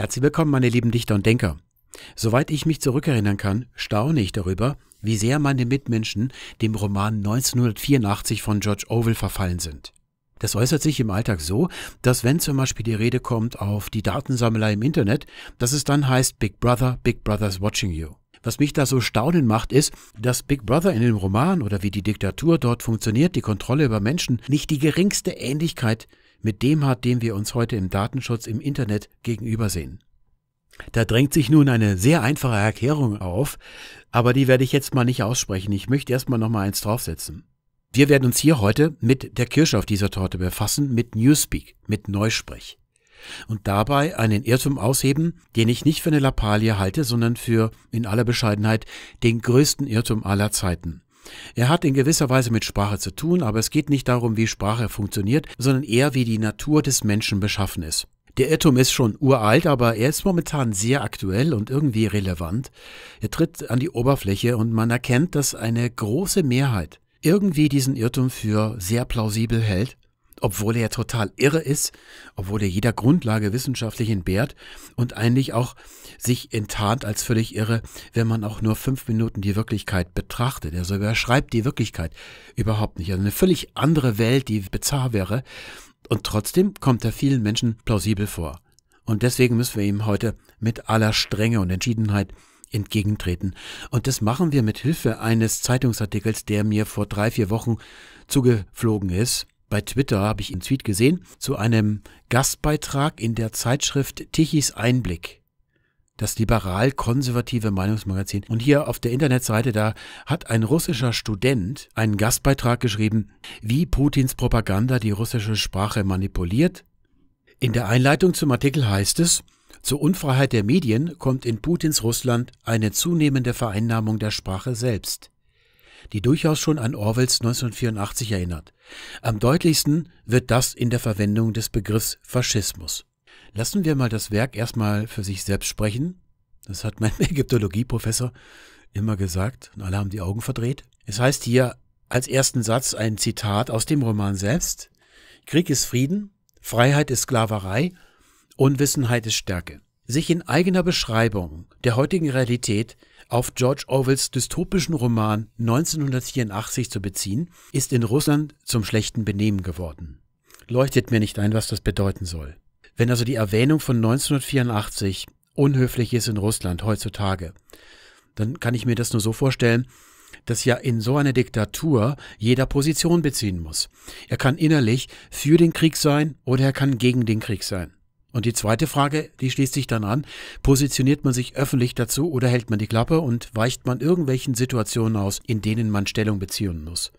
Herzlich willkommen, meine lieben Dichter und Denker. Soweit ich mich zurückerinnern kann, staune ich darüber, wie sehr meine Mitmenschen dem Roman 1984 von George Orwell verfallen sind. Das äußert sich im Alltag so, dass wenn zum Beispiel die Rede kommt auf die Datensammler im Internet, dass es dann heißt Big Brother, Big Brother's watching you. Was mich da so staunen macht, ist, dass Big Brother in dem Roman oder wie die Diktatur dort funktioniert, die Kontrolle über Menschen, nicht die geringste Ähnlichkeit mit dem hat, dem wir uns heute im Datenschutz im Internet gegenübersehen. Da drängt sich nun eine sehr einfache Erklärung auf, aber die werde ich jetzt mal nicht aussprechen. Ich möchte erstmal noch mal eins draufsetzen. Wir werden uns hier heute mit der Kirsche auf dieser Torte befassen, mit Newspeak, mit Neusprech. Und dabei einen Irrtum ausheben, den ich nicht für eine Lappalie halte, sondern für, in aller Bescheidenheit, den größten Irrtum aller Zeiten. Er hat in gewisser Weise mit Sprache zu tun, aber es geht nicht darum, wie Sprache funktioniert, sondern eher, wie die Natur des Menschen beschaffen ist. Der Irrtum ist schon uralt, aber er ist momentan sehr aktuell und irgendwie relevant. Er tritt an die Oberfläche und man erkennt, dass eine große Mehrheit irgendwie diesen Irrtum für sehr plausibel hält, obwohl er total irre ist, obwohl er jeder Grundlage wissenschaftlich entbehrt und eigentlich auch sich enttarnt als völlig irre, wenn man auch nur fünf Minuten die Wirklichkeit betrachtet. Also er schreibt die Wirklichkeit überhaupt nicht. Also eine völlig andere Welt, die bizarr wäre. Und trotzdem kommt er vielen Menschen plausibel vor. Und deswegen müssen wir ihm heute mit aller Strenge und Entschiedenheit entgegentreten. Und das machen wir mit Hilfe eines Zeitungsartikels, der mir vor drei, vier Wochen zugeflogen ist. Bei Twitter habe ich einen Tweet gesehen zu einem Gastbeitrag in der Zeitschrift Tichys Einblick das liberal-konservative Meinungsmagazin. Und hier auf der Internetseite, da hat ein russischer Student einen Gastbeitrag geschrieben, wie Putins Propaganda die russische Sprache manipuliert. In der Einleitung zum Artikel heißt es, zur Unfreiheit der Medien kommt in Putins Russland eine zunehmende Vereinnahmung der Sprache selbst, die durchaus schon an Orwells 1984 erinnert. Am deutlichsten wird das in der Verwendung des Begriffs Faschismus. Lassen wir mal das Werk erstmal für sich selbst sprechen. Das hat mein Ägyptologieprofessor immer gesagt und alle haben die Augen verdreht. Es heißt hier als ersten Satz ein Zitat aus dem Roman selbst. Krieg ist Frieden, Freiheit ist Sklaverei, Unwissenheit ist Stärke. Sich in eigener Beschreibung der heutigen Realität auf George Orwells dystopischen Roman 1984 zu beziehen, ist in Russland zum schlechten Benehmen geworden. Leuchtet mir nicht ein, was das bedeuten soll wenn also die Erwähnung von 1984 unhöflich ist in Russland heutzutage, dann kann ich mir das nur so vorstellen, dass ja in so einer Diktatur jeder Position beziehen muss. Er kann innerlich für den Krieg sein oder er kann gegen den Krieg sein. Und die zweite Frage, die schließt sich dann an, positioniert man sich öffentlich dazu oder hält man die Klappe und weicht man irgendwelchen Situationen aus, in denen man Stellung beziehen muss?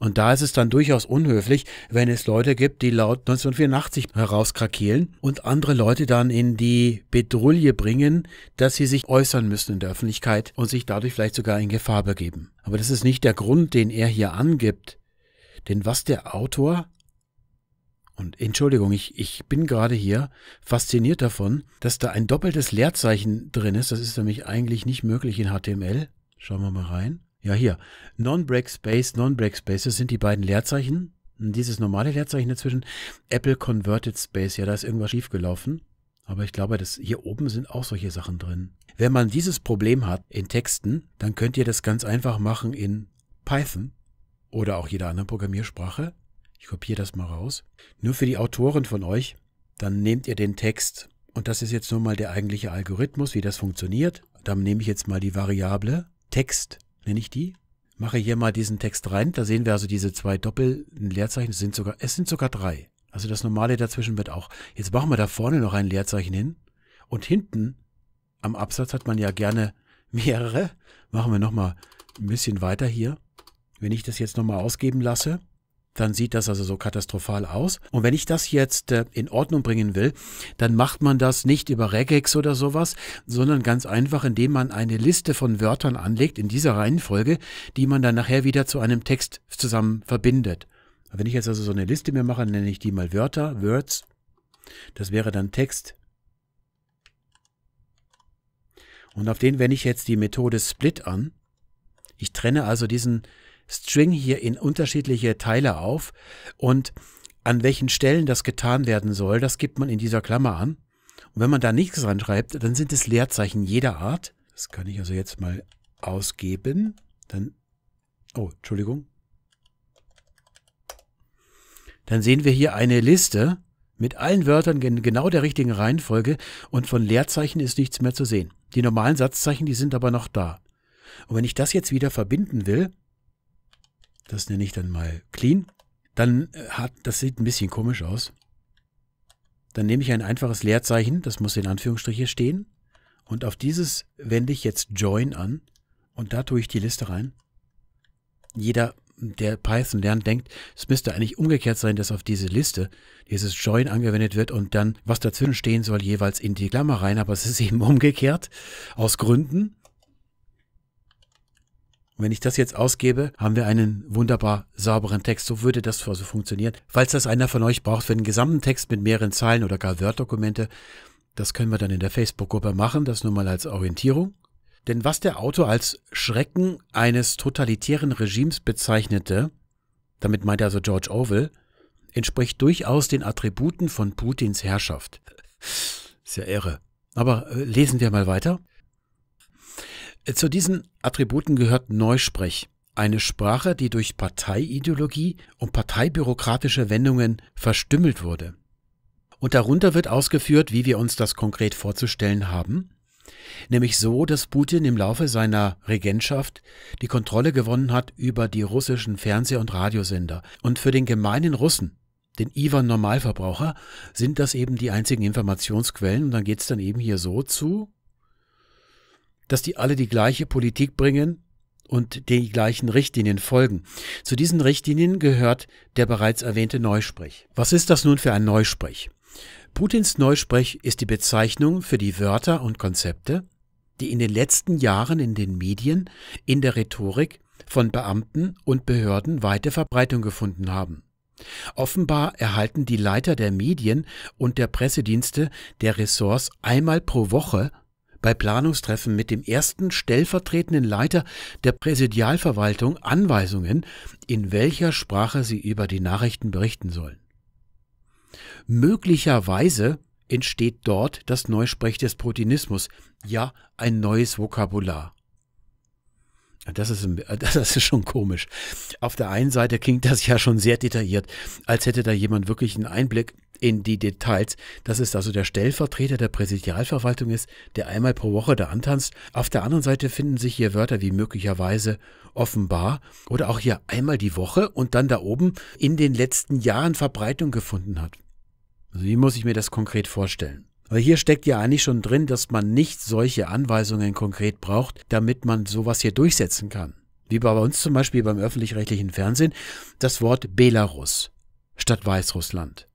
Und da ist es dann durchaus unhöflich, wenn es Leute gibt, die laut 1984 herauskrakeelen und andere Leute dann in die Bedrulle bringen, dass sie sich äußern müssen in der Öffentlichkeit und sich dadurch vielleicht sogar in Gefahr begeben. Aber das ist nicht der Grund, den er hier angibt. Denn was der Autor und Entschuldigung, ich, ich bin gerade hier fasziniert davon, dass da ein doppeltes Leerzeichen drin ist. Das ist nämlich eigentlich nicht möglich in HTML. Schauen wir mal rein. Ja, hier. Non-Break Space, Non-Break Space, das sind die beiden Leerzeichen. Dieses normale Leerzeichen dazwischen. Apple Converted Space, ja, da ist irgendwas schiefgelaufen. Aber ich glaube, dass hier oben sind auch solche Sachen drin. Wenn man dieses Problem hat in Texten, dann könnt ihr das ganz einfach machen in Python oder auch jeder anderen Programmiersprache. Ich kopiere das mal raus. Nur für die Autoren von euch, dann nehmt ihr den Text. Und das ist jetzt nur mal der eigentliche Algorithmus, wie das funktioniert. Dann nehme ich jetzt mal die Variable Text nenne ich die, mache hier mal diesen Text rein. Da sehen wir also diese zwei doppel Leerzeichen. Es sind sogar, es sind sogar drei. Also das normale dazwischen wird auch. Jetzt machen wir da vorne noch ein Leerzeichen hin. Und hinten am Absatz hat man ja gerne mehrere. Machen wir nochmal ein bisschen weiter hier. Wenn ich das jetzt nochmal ausgeben lasse, dann sieht das also so katastrophal aus. Und wenn ich das jetzt äh, in Ordnung bringen will, dann macht man das nicht über Regex oder sowas, sondern ganz einfach, indem man eine Liste von Wörtern anlegt in dieser Reihenfolge, die man dann nachher wieder zu einem Text zusammen verbindet. Wenn ich jetzt also so eine Liste mir mache, nenne ich die mal Wörter, Words. Das wäre dann Text. Und auf den wende ich jetzt die Methode Split an. Ich trenne also diesen String hier in unterschiedliche Teile auf und an welchen Stellen das getan werden soll, das gibt man in dieser Klammer an. Und wenn man da nichts reinschreibt, dann sind es Leerzeichen jeder Art. Das kann ich also jetzt mal ausgeben. Dann, oh, Entschuldigung. Dann sehen wir hier eine Liste mit allen Wörtern in genau der richtigen Reihenfolge und von Leerzeichen ist nichts mehr zu sehen. Die normalen Satzzeichen, die sind aber noch da. Und wenn ich das jetzt wieder verbinden will, das nenne ich dann mal clean. Dann äh, hat, das sieht ein bisschen komisch aus. Dann nehme ich ein einfaches Leerzeichen, das muss in Anführungsstriche stehen. Und auf dieses wende ich jetzt Join an. Und da tue ich die Liste rein. Jeder, der Python lernt, denkt, es müsste eigentlich umgekehrt sein, dass auf diese Liste dieses Join angewendet wird und dann, was dazwischen stehen soll, jeweils in die Klammer rein. Aber es ist eben umgekehrt aus Gründen. Und wenn ich das jetzt ausgebe, haben wir einen wunderbar sauberen Text. So würde das so funktionieren. Falls das einer von euch braucht für einen gesamten Text mit mehreren Zeilen oder gar Word-Dokumente, das können wir dann in der Facebook-Gruppe machen, das nur mal als Orientierung. Denn was der Autor als Schrecken eines totalitären Regimes bezeichnete, damit meint er also George Orwell, entspricht durchaus den Attributen von Putins Herrschaft. Ist ja irre. Aber äh, lesen wir mal weiter. Zu diesen Attributen gehört Neusprech, eine Sprache, die durch Parteiideologie und parteibürokratische Wendungen verstümmelt wurde. Und darunter wird ausgeführt, wie wir uns das konkret vorzustellen haben, nämlich so, dass Putin im Laufe seiner Regentschaft die Kontrolle gewonnen hat über die russischen Fernseh- und Radiosender. Und für den gemeinen Russen, den Ivan Normalverbraucher, sind das eben die einzigen Informationsquellen. Und dann geht es dann eben hier so zu, dass die alle die gleiche Politik bringen und die gleichen Richtlinien folgen. Zu diesen Richtlinien gehört der bereits erwähnte Neusprech. Was ist das nun für ein Neusprech? Putins Neusprech ist die Bezeichnung für die Wörter und Konzepte, die in den letzten Jahren in den Medien, in der Rhetorik von Beamten und Behörden weite Verbreitung gefunden haben. Offenbar erhalten die Leiter der Medien und der Pressedienste der Ressorts einmal pro Woche bei Planungstreffen mit dem ersten stellvertretenden Leiter der Präsidialverwaltung Anweisungen, in welcher Sprache sie über die Nachrichten berichten sollen. Möglicherweise entsteht dort das Neusprech des Protinismus, ja ein neues Vokabular. Das ist, das ist schon komisch. Auf der einen Seite klingt das ja schon sehr detailliert, als hätte da jemand wirklich einen Einblick in die Details, dass es also der Stellvertreter der Präsidialverwaltung ist, der einmal pro Woche da antanzt. Auf der anderen Seite finden sich hier Wörter wie möglicherweise, offenbar oder auch hier einmal die Woche und dann da oben in den letzten Jahren Verbreitung gefunden hat. Also wie muss ich mir das konkret vorstellen? Aber hier steckt ja eigentlich schon drin, dass man nicht solche Anweisungen konkret braucht, damit man sowas hier durchsetzen kann. Wie bei uns zum Beispiel beim öffentlich-rechtlichen Fernsehen, das Wort Belarus statt Weißrussland.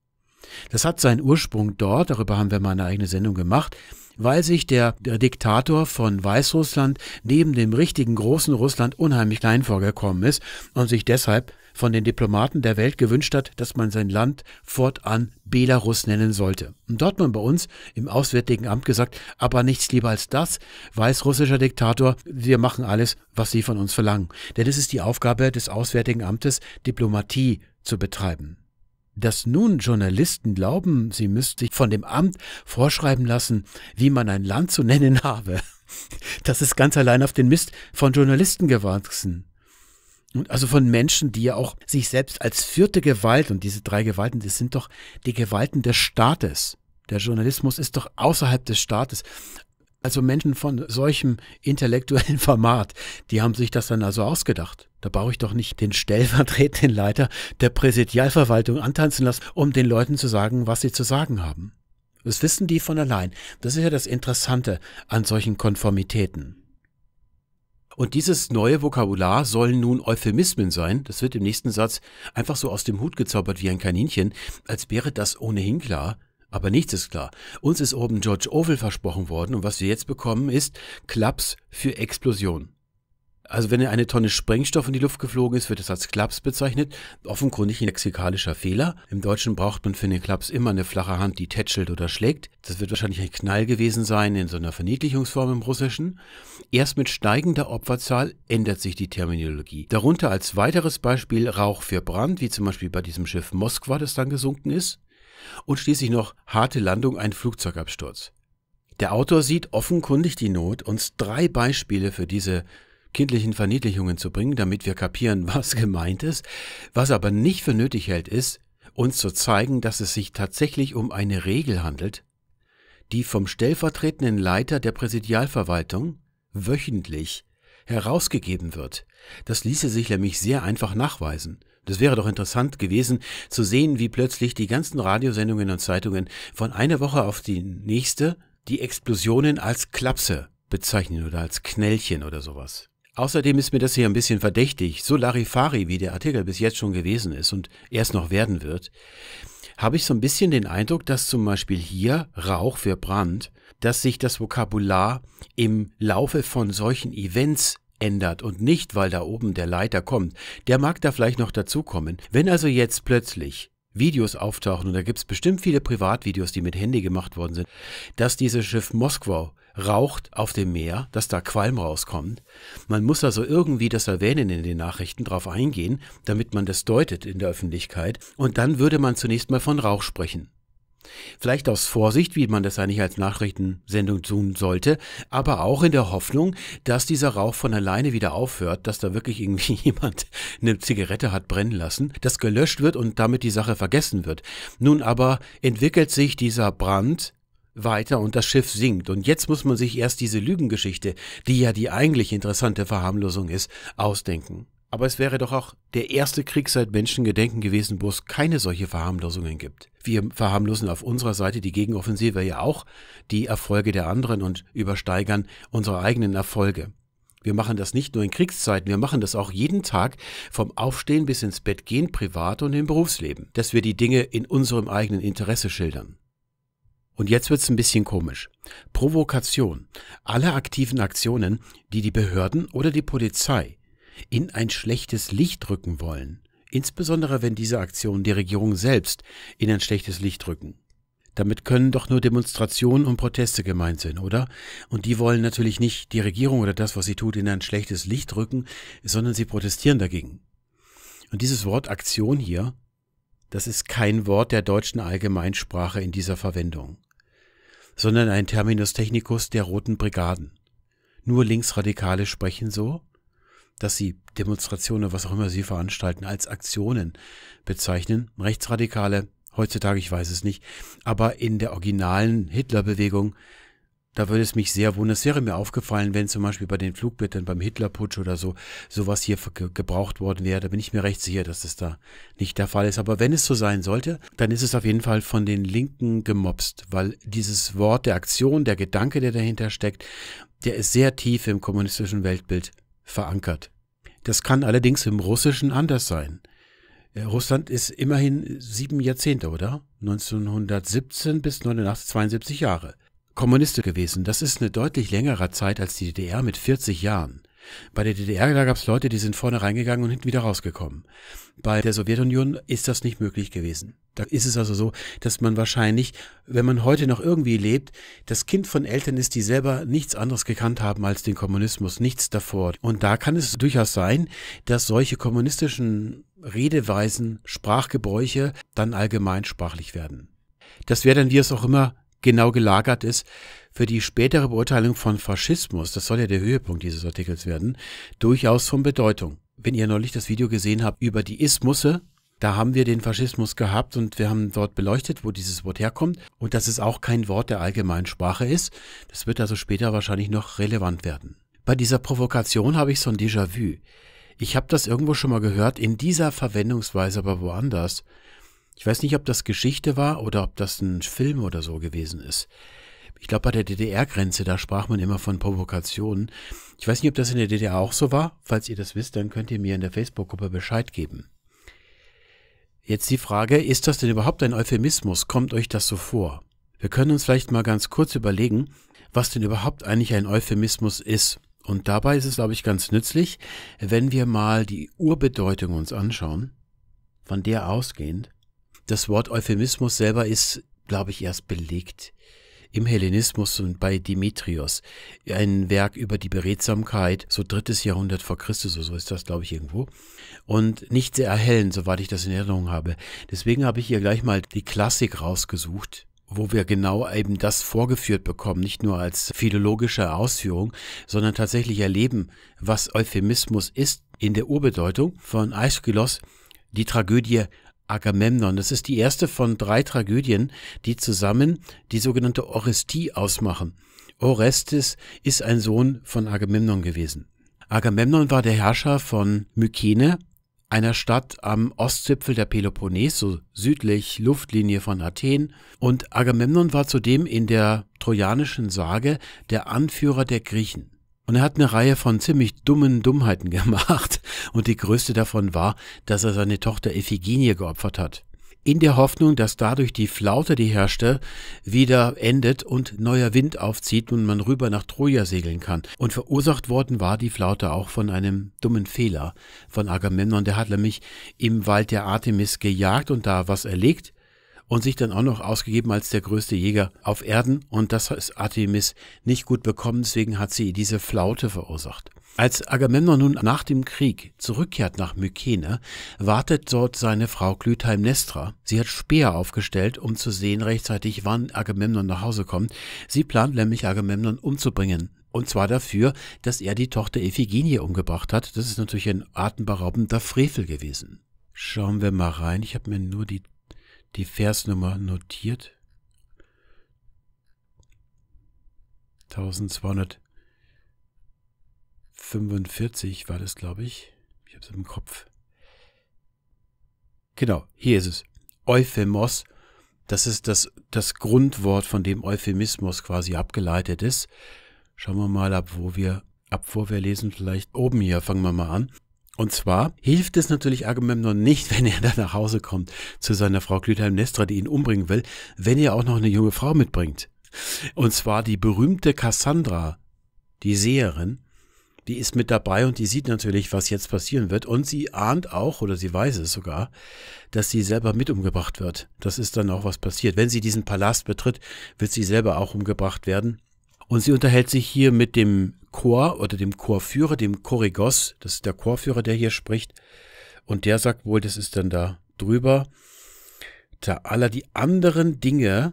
Das hat seinen Ursprung dort, darüber haben wir mal eine eigene Sendung gemacht, weil sich der, der Diktator von Weißrussland neben dem richtigen großen Russland unheimlich klein vorgekommen ist und sich deshalb von den Diplomaten der Welt gewünscht hat, dass man sein Land fortan Belarus nennen sollte. Und dort hat man bei uns im Auswärtigen Amt gesagt, aber nichts lieber als das, weiß russischer Diktator, wir machen alles, was sie von uns verlangen. Denn es ist die Aufgabe des Auswärtigen Amtes, Diplomatie zu betreiben. Dass nun Journalisten glauben, sie müssten sich von dem Amt vorschreiben lassen, wie man ein Land zu nennen habe, das ist ganz allein auf den Mist von Journalisten gewachsen. Also von Menschen, die ja auch sich selbst als vierte Gewalt, und diese drei Gewalten, das sind doch die Gewalten des Staates. Der Journalismus ist doch außerhalb des Staates. Also Menschen von solchem intellektuellen Format, die haben sich das dann also ausgedacht. Da brauche ich doch nicht den stellvertretenden Leiter der Präsidialverwaltung antanzen lassen, um den Leuten zu sagen, was sie zu sagen haben. Das wissen die von allein. Das ist ja das Interessante an solchen Konformitäten. Und dieses neue Vokabular sollen nun Euphemismen sein. Das wird im nächsten Satz einfach so aus dem Hut gezaubert wie ein Kaninchen, als wäre das ohnehin klar. Aber nichts ist klar. Uns ist oben George Orwell versprochen worden und was wir jetzt bekommen ist Klaps für Explosion. Also wenn eine Tonne Sprengstoff in die Luft geflogen ist, wird es als Klaps bezeichnet. Offenkundig ein lexikalischer Fehler. Im Deutschen braucht man für einen Klaps immer eine flache Hand, die tätschelt oder schlägt. Das wird wahrscheinlich ein Knall gewesen sein in so einer Verniedlichungsform im Russischen. Erst mit steigender Opferzahl ändert sich die Terminologie. Darunter als weiteres Beispiel Rauch für Brand, wie zum Beispiel bei diesem Schiff Moskwa, das dann gesunken ist. Und schließlich noch harte Landung, ein Flugzeugabsturz. Der Autor sieht offenkundig die Not, uns drei Beispiele für diese kindlichen Verniedlichungen zu bringen, damit wir kapieren, was gemeint ist. Was aber nicht für nötig hält, ist, uns zu zeigen, dass es sich tatsächlich um eine Regel handelt, die vom stellvertretenden Leiter der Präsidialverwaltung wöchentlich herausgegeben wird. Das ließe sich nämlich sehr einfach nachweisen. Das wäre doch interessant gewesen, zu sehen, wie plötzlich die ganzen Radiosendungen und Zeitungen von einer Woche auf die nächste die Explosionen als Klapse bezeichnen oder als Knällchen oder sowas. Außerdem ist mir das hier ein bisschen verdächtig, so Larifari, wie der Artikel bis jetzt schon gewesen ist und erst noch werden wird, habe ich so ein bisschen den Eindruck, dass zum Beispiel hier Rauch für Brand, dass sich das Vokabular im Laufe von solchen Events ändert und nicht, weil da oben der Leiter kommt. Der mag da vielleicht noch dazukommen. Wenn also jetzt plötzlich Videos auftauchen, und da gibt es bestimmt viele Privatvideos, die mit Handy gemacht worden sind, dass dieses Schiff Moskau raucht auf dem Meer, dass da Qualm rauskommt. Man muss also irgendwie das erwähnen in den Nachrichten, darauf eingehen, damit man das deutet in der Öffentlichkeit. Und dann würde man zunächst mal von Rauch sprechen. Vielleicht aus Vorsicht, wie man das eigentlich als Nachrichtensendung tun sollte, aber auch in der Hoffnung, dass dieser Rauch von alleine wieder aufhört, dass da wirklich irgendwie jemand eine Zigarette hat brennen lassen, das gelöscht wird und damit die Sache vergessen wird. Nun aber entwickelt sich dieser Brand weiter und das Schiff sinkt. Und jetzt muss man sich erst diese Lügengeschichte, die ja die eigentlich interessante Verharmlosung ist, ausdenken. Aber es wäre doch auch der erste Krieg seit Menschengedenken gewesen, wo es keine solche Verharmlosungen gibt. Wir verharmlosen auf unserer Seite die Gegenoffensive ja auch die Erfolge der anderen und übersteigern unsere eigenen Erfolge. Wir machen das nicht nur in Kriegszeiten, wir machen das auch jeden Tag vom Aufstehen bis ins Bett gehen, privat und im Berufsleben, dass wir die Dinge in unserem eigenen Interesse schildern. Und jetzt wird's ein bisschen komisch. Provokation. Alle aktiven Aktionen, die die Behörden oder die Polizei in ein schlechtes Licht rücken wollen, insbesondere wenn diese Aktionen die Regierung selbst in ein schlechtes Licht rücken. Damit können doch nur Demonstrationen und Proteste gemeint sein, oder? Und die wollen natürlich nicht die Regierung oder das, was sie tut, in ein schlechtes Licht rücken, sondern sie protestieren dagegen. Und dieses Wort Aktion hier, das ist kein Wort der deutschen Allgemeinsprache in dieser Verwendung sondern ein Terminus technicus der Roten Brigaden. Nur Linksradikale sprechen so, dass sie Demonstrationen, was auch immer sie veranstalten, als Aktionen bezeichnen. Rechtsradikale, heutzutage, ich weiß es nicht, aber in der originalen Hitlerbewegung da würde es mich sehr wundern. Es wäre mir aufgefallen, wenn zum Beispiel bei den Flugblättern, beim Hitlerputsch oder so, sowas hier gebraucht worden wäre. Da bin ich mir recht sicher, dass das da nicht der Fall ist. Aber wenn es so sein sollte, dann ist es auf jeden Fall von den Linken gemobst, weil dieses Wort der Aktion, der Gedanke, der dahinter steckt, der ist sehr tief im kommunistischen Weltbild verankert. Das kann allerdings im Russischen anders sein. Äh, Russland ist immerhin sieben Jahrzehnte, oder? 1917 bis 1972 Jahre. Kommunist gewesen. Das ist eine deutlich längere Zeit als die DDR mit 40 Jahren. Bei der DDR, da gab es Leute, die sind vorne reingegangen und hinten wieder rausgekommen. Bei der Sowjetunion ist das nicht möglich gewesen. Da ist es also so, dass man wahrscheinlich, wenn man heute noch irgendwie lebt, das Kind von Eltern ist, die selber nichts anderes gekannt haben als den Kommunismus, nichts davor. Und da kann es durchaus sein, dass solche kommunistischen Redeweisen, Sprachgebräuche dann allgemeinsprachlich werden. Das wäre dann, wie es auch immer genau gelagert ist, für die spätere Beurteilung von Faschismus, das soll ja der Höhepunkt dieses Artikels werden, durchaus von Bedeutung. Wenn ihr neulich das Video gesehen habt über die Ismusse, da haben wir den Faschismus gehabt und wir haben dort beleuchtet, wo dieses Wort herkommt und dass es auch kein Wort der allgemeinen Sprache ist. Das wird also später wahrscheinlich noch relevant werden. Bei dieser Provokation habe ich so ein Déjà-vu. Ich habe das irgendwo schon mal gehört, in dieser Verwendungsweise aber woanders. Ich weiß nicht, ob das Geschichte war oder ob das ein Film oder so gewesen ist. Ich glaube, bei der DDR-Grenze, da sprach man immer von Provokationen. Ich weiß nicht, ob das in der DDR auch so war. Falls ihr das wisst, dann könnt ihr mir in der Facebook-Gruppe Bescheid geben. Jetzt die Frage, ist das denn überhaupt ein Euphemismus? Kommt euch das so vor? Wir können uns vielleicht mal ganz kurz überlegen, was denn überhaupt eigentlich ein Euphemismus ist. Und dabei ist es, glaube ich, ganz nützlich, wenn wir mal die Urbedeutung uns anschauen, von der ausgehend das Wort Euphemismus selber ist, glaube ich, erst belegt im Hellenismus und bei Demetrios. Ein Werk über die Beredsamkeit, so drittes Jahrhundert vor Christus, so ist das, glaube ich, irgendwo. Und nicht sehr erhellend, soweit ich das in Erinnerung habe. Deswegen habe ich hier gleich mal die Klassik rausgesucht wo wir genau eben das vorgeführt bekommen, nicht nur als philologische Ausführung, sondern tatsächlich erleben, was Euphemismus ist in der Urbedeutung von Aeschylus, die Tragödie Agamemnon. Das ist die erste von drei Tragödien, die zusammen die sogenannte Orestie ausmachen. Orestes ist ein Sohn von Agamemnon gewesen. Agamemnon war der Herrscher von Mykene, einer Stadt am Ostzipfel der Peloponnes, so südlich Luftlinie von Athen. Und Agamemnon war zudem in der trojanischen Sage der Anführer der Griechen. Und er hat eine Reihe von ziemlich dummen Dummheiten gemacht. Und die größte davon war, dass er seine Tochter Iphigenie geopfert hat. In der Hoffnung, dass dadurch die Flaute, die herrschte, wieder endet und neuer Wind aufzieht und man rüber nach Troja segeln kann. Und verursacht worden war die Flaute auch von einem dummen Fehler von Agamemnon. Der hat nämlich im Wald der Artemis gejagt und da was erlegt und sich dann auch noch ausgegeben als der größte Jäger auf Erden. Und das ist Artemis nicht gut bekommen, deswegen hat sie diese Flaute verursacht. Als Agamemnon nun nach dem Krieg zurückkehrt nach Mykene, wartet dort seine Frau Clytaimnestra. Sie hat Speer aufgestellt, um zu sehen rechtzeitig, wann Agamemnon nach Hause kommt. Sie plant nämlich Agamemnon umzubringen. Und zwar dafür, dass er die Tochter Iphigenie umgebracht hat. Das ist natürlich ein atemberaubender Frevel gewesen. Schauen wir mal rein. Ich habe mir nur die die Versnummer notiert. 1245 war das, glaube ich. Ich habe es im Kopf. Genau, hier ist es. Euphemos, das ist das, das Grundwort, von dem Euphemismus quasi abgeleitet ist. Schauen wir mal ab, wo wir, ab wo wir lesen. Vielleicht oben hier, fangen wir mal an. Und zwar hilft es natürlich Agamemnon nicht, wenn er dann nach Hause kommt zu seiner Frau Clytemnestra, die ihn umbringen will, wenn er auch noch eine junge Frau mitbringt. Und zwar die berühmte Cassandra, die Seherin, die ist mit dabei und die sieht natürlich, was jetzt passieren wird. Und sie ahnt auch, oder sie weiß es sogar, dass sie selber mit umgebracht wird. Das ist dann auch was passiert. Wenn sie diesen Palast betritt, wird sie selber auch umgebracht werden. Und sie unterhält sich hier mit dem Chor oder dem Chorführer, dem Chorigos. Das ist der Chorführer, der hier spricht. Und der sagt wohl, das ist dann da drüber. Ta'ala, die anderen Dinge,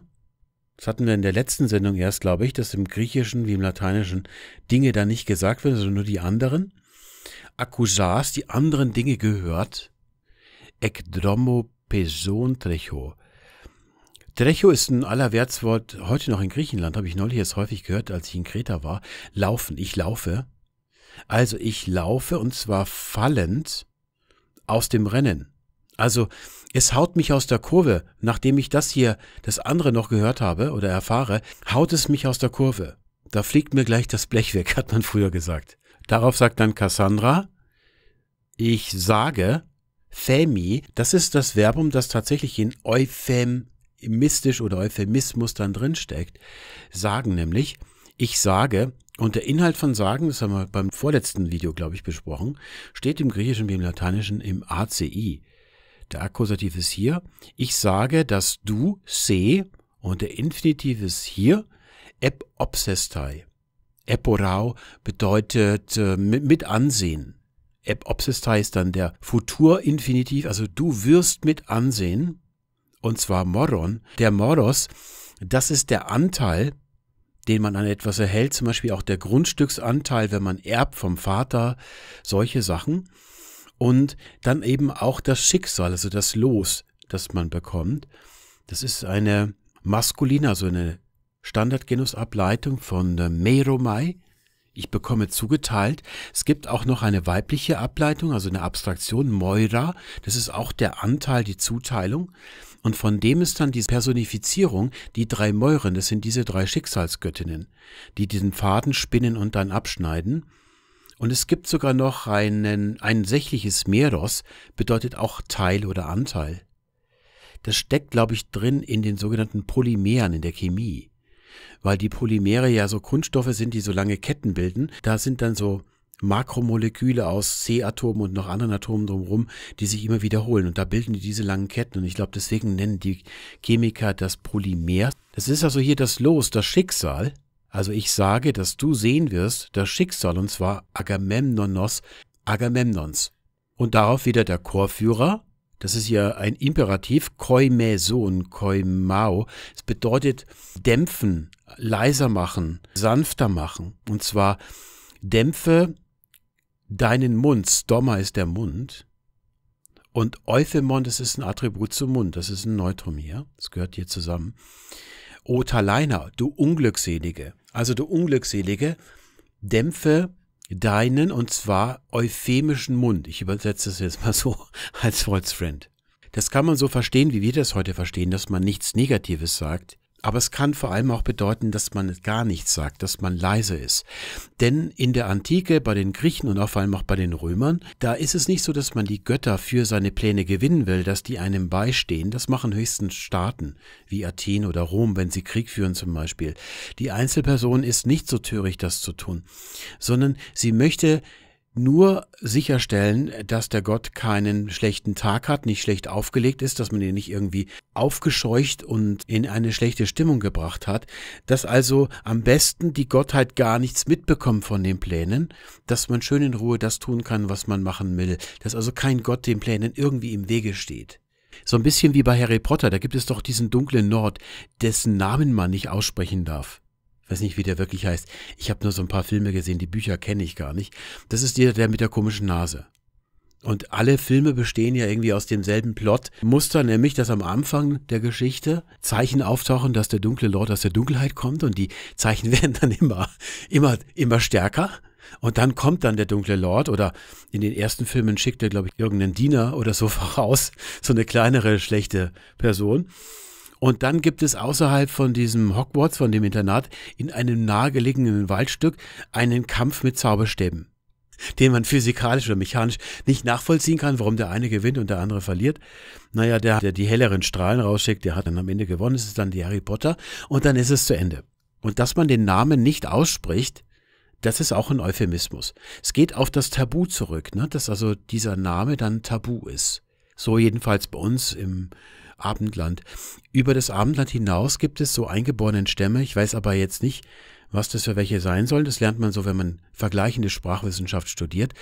das hatten wir in der letzten Sendung erst, glaube ich, dass im Griechischen wie im Lateinischen Dinge da nicht gesagt werden, sondern nur die anderen. Akkusas, die anderen Dinge gehört. Ekdomo peson trecho. Trecho ist ein Allerwärtswort heute noch in Griechenland, habe ich neulich jetzt häufig gehört, als ich in Kreta war. Laufen, ich laufe. Also ich laufe und zwar fallend aus dem Rennen. Also es haut mich aus der Kurve, nachdem ich das hier, das andere noch gehört habe oder erfahre, haut es mich aus der Kurve. Da fliegt mir gleich das Blech weg, hat man früher gesagt. Darauf sagt dann Cassandra, ich sage, Femi, das ist das Verbum, das tatsächlich in Euphem mystisch oder Euphemismus dann drinsteckt. Sagen nämlich, ich sage, und der Inhalt von Sagen, das haben wir beim vorletzten Video, glaube ich, besprochen, steht im Griechischen wie im Lateinischen im ACI. Der Akkusativ ist hier, ich sage, dass du, se, und der Infinitiv ist hier, ep obsestai. Eporau bedeutet äh, mit, mit ansehen. Ep obsestai ist dann der Futur-Infinitiv, also du wirst mit ansehen und zwar Moron. Der Moros, das ist der Anteil, den man an etwas erhält, zum Beispiel auch der Grundstücksanteil, wenn man erbt vom Vater, solche Sachen. Und dann eben auch das Schicksal, also das Los, das man bekommt. Das ist eine maskuline, also eine Standardgenusableitung von Meromai. Ich bekomme zugeteilt. Es gibt auch noch eine weibliche Ableitung, also eine Abstraktion, Moira. Das ist auch der Anteil, die Zuteilung. Und von dem ist dann die Personifizierung, die drei Mäuren, das sind diese drei Schicksalsgöttinnen, die diesen Faden spinnen und dann abschneiden. Und es gibt sogar noch einen, ein sächliches Meros, bedeutet auch Teil oder Anteil. Das steckt, glaube ich, drin in den sogenannten Polymeren in der Chemie. Weil die Polymere ja so Kunststoffe sind, die so lange Ketten bilden, da sind dann so Makromoleküle aus C-Atomen und noch anderen Atomen drumherum, die sich immer wiederholen. Und da bilden die diese langen Ketten. Und ich glaube, deswegen nennen die Chemiker das Polymer. Das ist also hier das Los, das Schicksal. Also ich sage, dass du sehen wirst, das Schicksal, und zwar Agamemnonos, Agamemnons. Und darauf wieder der Chorführer, das ist ja ein Imperativ, koimeson, koimao. Es bedeutet dämpfen, leiser machen, sanfter machen. Und zwar dämpfe deinen Mund, Stoma ist der Mund, und Euthemon, das ist ein Attribut zum Mund, das ist ein Neutrum hier, das gehört hier zusammen. O Talaina, du Unglückselige, also du Unglückselige, dämpfe deinen, und zwar euphemischen Mund. Ich übersetze das jetzt mal so als Volksfriend. Das kann man so verstehen, wie wir das heute verstehen, dass man nichts Negatives sagt. Aber es kann vor allem auch bedeuten, dass man gar nichts sagt, dass man leise ist. Denn in der Antike, bei den Griechen und auch vor allem auch bei den Römern, da ist es nicht so, dass man die Götter für seine Pläne gewinnen will, dass die einem beistehen. Das machen höchstens Staaten wie Athen oder Rom, wenn sie Krieg führen zum Beispiel. Die Einzelperson ist nicht so töricht, das zu tun, sondern sie möchte nur sicherstellen, dass der Gott keinen schlechten Tag hat, nicht schlecht aufgelegt ist, dass man ihn nicht irgendwie aufgescheucht und in eine schlechte Stimmung gebracht hat, dass also am besten die Gottheit gar nichts mitbekommt von den Plänen, dass man schön in Ruhe das tun kann, was man machen will, dass also kein Gott den Plänen irgendwie im Wege steht. So ein bisschen wie bei Harry Potter, da gibt es doch diesen dunklen Nord, dessen Namen man nicht aussprechen darf ich weiß nicht, wie der wirklich heißt. Ich habe nur so ein paar Filme gesehen, die Bücher kenne ich gar nicht. Das ist der, der mit der komischen Nase. Und alle Filme bestehen ja irgendwie aus demselben Plotmuster, nämlich, dass am Anfang der Geschichte Zeichen auftauchen, dass der dunkle Lord aus der Dunkelheit kommt und die Zeichen werden dann immer, immer, immer stärker. Und dann kommt dann der dunkle Lord oder in den ersten Filmen schickt er, glaube ich, irgendeinen Diener oder so voraus, so eine kleinere, schlechte Person. Und dann gibt es außerhalb von diesem Hogwarts, von dem Internat, in einem nahegelegenen Waldstück einen Kampf mit Zauberstäben, den man physikalisch oder mechanisch nicht nachvollziehen kann, warum der eine gewinnt und der andere verliert. Naja, der, der die helleren Strahlen rausschickt, der hat dann am Ende gewonnen. Es ist dann die Harry Potter und dann ist es zu Ende. Und dass man den Namen nicht ausspricht, das ist auch ein Euphemismus. Es geht auf das Tabu zurück, ne? dass also dieser Name dann Tabu ist. So jedenfalls bei uns im Abendland. Über das Abendland hinaus gibt es so eingeborenen Stämme. Ich weiß aber jetzt nicht, was das für welche sein sollen. Das lernt man so, wenn man vergleichende Sprachwissenschaft studiert.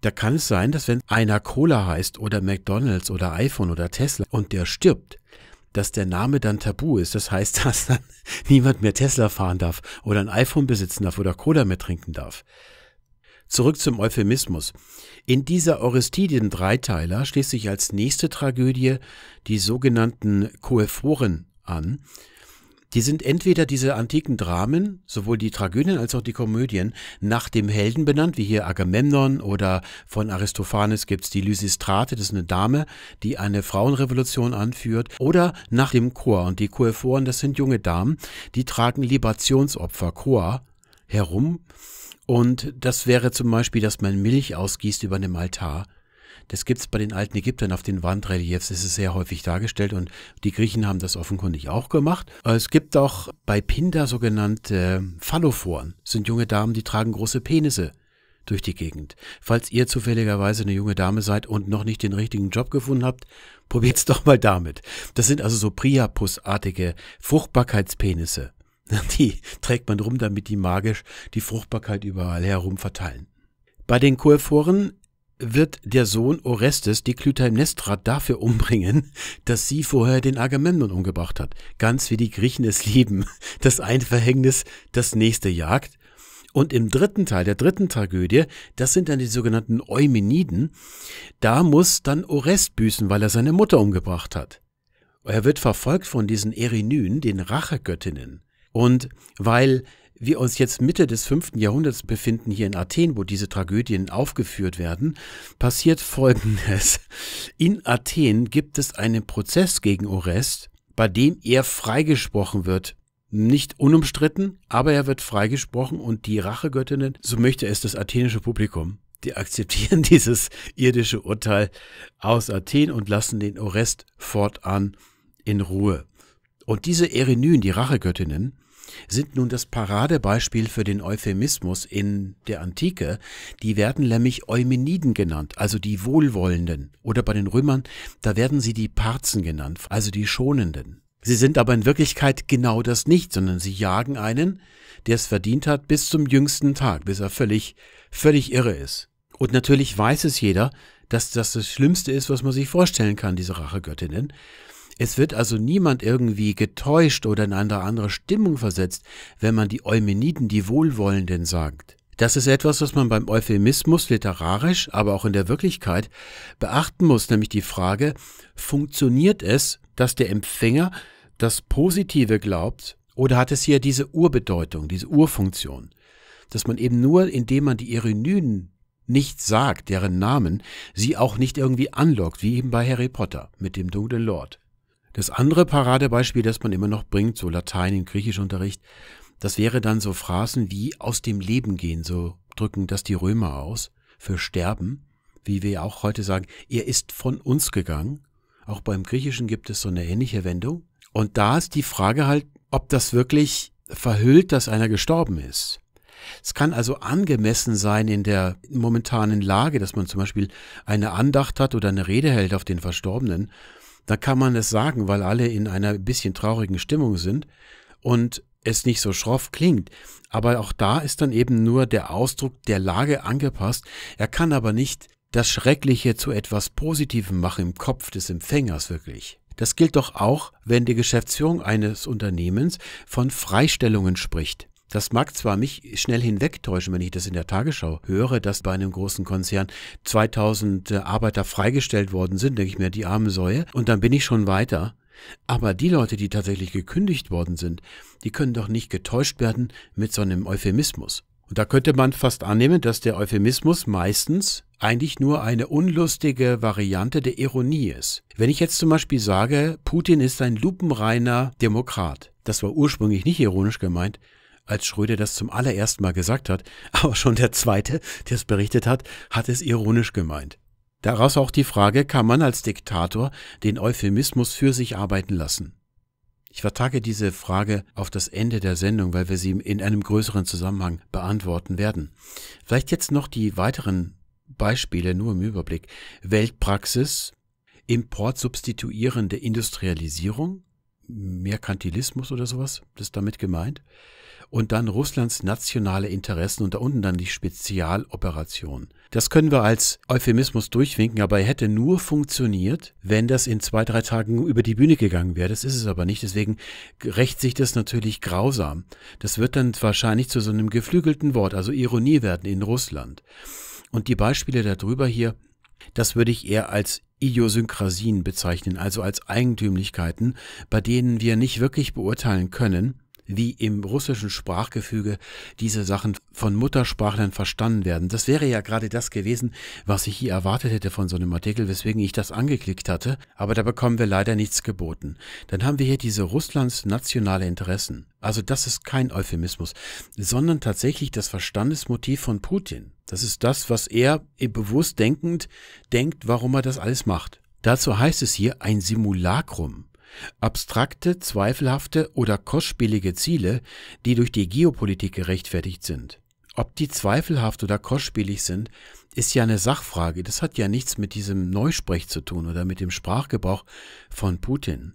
Da kann es sein, dass wenn einer Cola heißt oder McDonalds oder iPhone oder Tesla und der stirbt, dass der Name dann tabu ist. Das heißt, dass dann niemand mehr Tesla fahren darf oder ein iPhone besitzen darf oder Cola mehr trinken darf. Zurück zum Euphemismus. In dieser Oristiden-Dreiteiler schließt sich als nächste Tragödie die sogenannten Koephoren an. Die sind entweder diese antiken Dramen, sowohl die Tragödien als auch die Komödien, nach dem Helden benannt, wie hier Agamemnon oder von Aristophanes gibt's die Lysistrate, das ist eine Dame, die eine Frauenrevolution anführt, oder nach dem Chor. Und die Koephoren, das sind junge Damen, die tragen Libationsopfer, Chor, herum und das wäre zum Beispiel, dass man Milch ausgießt über einem Altar. Das gibt's bei den alten Ägyptern auf den Wandreliefs, ist es sehr häufig dargestellt und die Griechen haben das offenkundig auch gemacht. Es gibt auch bei Pinder sogenannte Phallophoren, das sind junge Damen, die tragen große Penisse durch die Gegend. Falls ihr zufälligerweise eine junge Dame seid und noch nicht den richtigen Job gefunden habt, probiert's doch mal damit. Das sind also so Priapus-artige Fruchtbarkeitspenisse. Die trägt man rum, damit die magisch die Fruchtbarkeit überall herum verteilen. Bei den Koephoren wird der Sohn Orestes die Clytemnestra dafür umbringen, dass sie vorher den Agamemnon umgebracht hat. Ganz wie die Griechen es lieben. Das ein Verhängnis das nächste jagt. Und im dritten Teil, der dritten Tragödie, das sind dann die sogenannten Eumeniden, da muss dann Orest büßen, weil er seine Mutter umgebracht hat. Er wird verfolgt von diesen Erinyen, den Rachegöttinnen. Und weil wir uns jetzt Mitte des fünften Jahrhunderts befinden hier in Athen, wo diese Tragödien aufgeführt werden, passiert Folgendes. In Athen gibt es einen Prozess gegen Orest, bei dem er freigesprochen wird. Nicht unumstritten, aber er wird freigesprochen und die Rachegöttinnen, so möchte es das athenische Publikum, die akzeptieren dieses irdische Urteil aus Athen und lassen den Orest fortan in Ruhe. Und diese Erinyn, die Rachegöttinnen, sind nun das Paradebeispiel für den Euphemismus in der Antike. Die werden nämlich Eumeniden genannt, also die Wohlwollenden. Oder bei den Römern, da werden sie die Parzen genannt, also die Schonenden. Sie sind aber in Wirklichkeit genau das nicht, sondern sie jagen einen, der es verdient hat, bis zum jüngsten Tag, bis er völlig, völlig irre ist. Und natürlich weiß es jeder, dass das das Schlimmste ist, was man sich vorstellen kann, diese Rachegöttinnen. Es wird also niemand irgendwie getäuscht oder in eine andere Stimmung versetzt, wenn man die Eumeniden, die Wohlwollenden sagt. Das ist etwas, was man beim Euphemismus literarisch, aber auch in der Wirklichkeit beachten muss, nämlich die Frage, funktioniert es, dass der Empfänger das Positive glaubt oder hat es hier diese Urbedeutung, diese Urfunktion? Dass man eben nur, indem man die Irenyden nicht sagt, deren Namen, sie auch nicht irgendwie anlockt, wie eben bei Harry Potter mit dem dunklen Lord. Das andere Paradebeispiel, das man immer noch bringt, so Latein im Griechischunterricht, das wäre dann so Phrasen wie aus dem Leben gehen, so drücken das die Römer aus, für sterben, wie wir auch heute sagen, er ist von uns gegangen. Auch beim Griechischen gibt es so eine ähnliche Wendung. Und da ist die Frage halt, ob das wirklich verhüllt, dass einer gestorben ist. Es kann also angemessen sein in der momentanen Lage, dass man zum Beispiel eine Andacht hat oder eine Rede hält auf den Verstorbenen da kann man es sagen, weil alle in einer bisschen traurigen Stimmung sind und es nicht so schroff klingt. Aber auch da ist dann eben nur der Ausdruck der Lage angepasst. Er kann aber nicht das Schreckliche zu etwas Positivem machen im Kopf des Empfängers wirklich. Das gilt doch auch, wenn die Geschäftsführung eines Unternehmens von Freistellungen spricht. Das mag zwar mich schnell hinwegtäuschen, wenn ich das in der Tagesschau höre, dass bei einem großen Konzern 2000 äh, Arbeiter freigestellt worden sind, denke ich mir, die arme Säue, und dann bin ich schon weiter. Aber die Leute, die tatsächlich gekündigt worden sind, die können doch nicht getäuscht werden mit so einem Euphemismus. Und da könnte man fast annehmen, dass der Euphemismus meistens eigentlich nur eine unlustige Variante der Ironie ist. Wenn ich jetzt zum Beispiel sage, Putin ist ein lupenreiner Demokrat, das war ursprünglich nicht ironisch gemeint, als Schröder das zum allerersten Mal gesagt hat, aber schon der zweite, der es berichtet hat, hat es ironisch gemeint. Daraus auch die Frage, kann man als Diktator den Euphemismus für sich arbeiten lassen? Ich vertage diese Frage auf das Ende der Sendung, weil wir sie in einem größeren Zusammenhang beantworten werden. Vielleicht jetzt noch die weiteren Beispiele nur im Überblick. Weltpraxis, importsubstituierende Industrialisierung, Merkantilismus oder sowas, das ist damit gemeint und dann Russlands nationale Interessen und da unten dann die Spezialoperation. Das können wir als Euphemismus durchwinken, aber er hätte nur funktioniert, wenn das in zwei, drei Tagen über die Bühne gegangen wäre. Das ist es aber nicht. Deswegen rächt sich das natürlich grausam. Das wird dann wahrscheinlich zu so einem geflügelten Wort, also Ironie werden in Russland. Und die Beispiele darüber hier, das würde ich eher als Idiosynkrasien bezeichnen, also als Eigentümlichkeiten, bei denen wir nicht wirklich beurteilen können, wie im russischen Sprachgefüge diese Sachen von Muttersprachlern verstanden werden. Das wäre ja gerade das gewesen, was ich hier erwartet hätte von so einem Artikel, weswegen ich das angeklickt hatte, aber da bekommen wir leider nichts geboten. Dann haben wir hier diese Russlands nationale Interessen. Also das ist kein Euphemismus, sondern tatsächlich das Verstandesmotiv von Putin. Das ist das, was er bewusst denkend denkt, warum er das alles macht. Dazu heißt es hier ein Simulacrum abstrakte, zweifelhafte oder kostspielige Ziele, die durch die Geopolitik gerechtfertigt sind. Ob die zweifelhaft oder kostspielig sind, ist ja eine Sachfrage. Das hat ja nichts mit diesem Neusprech zu tun oder mit dem Sprachgebrauch von Putin.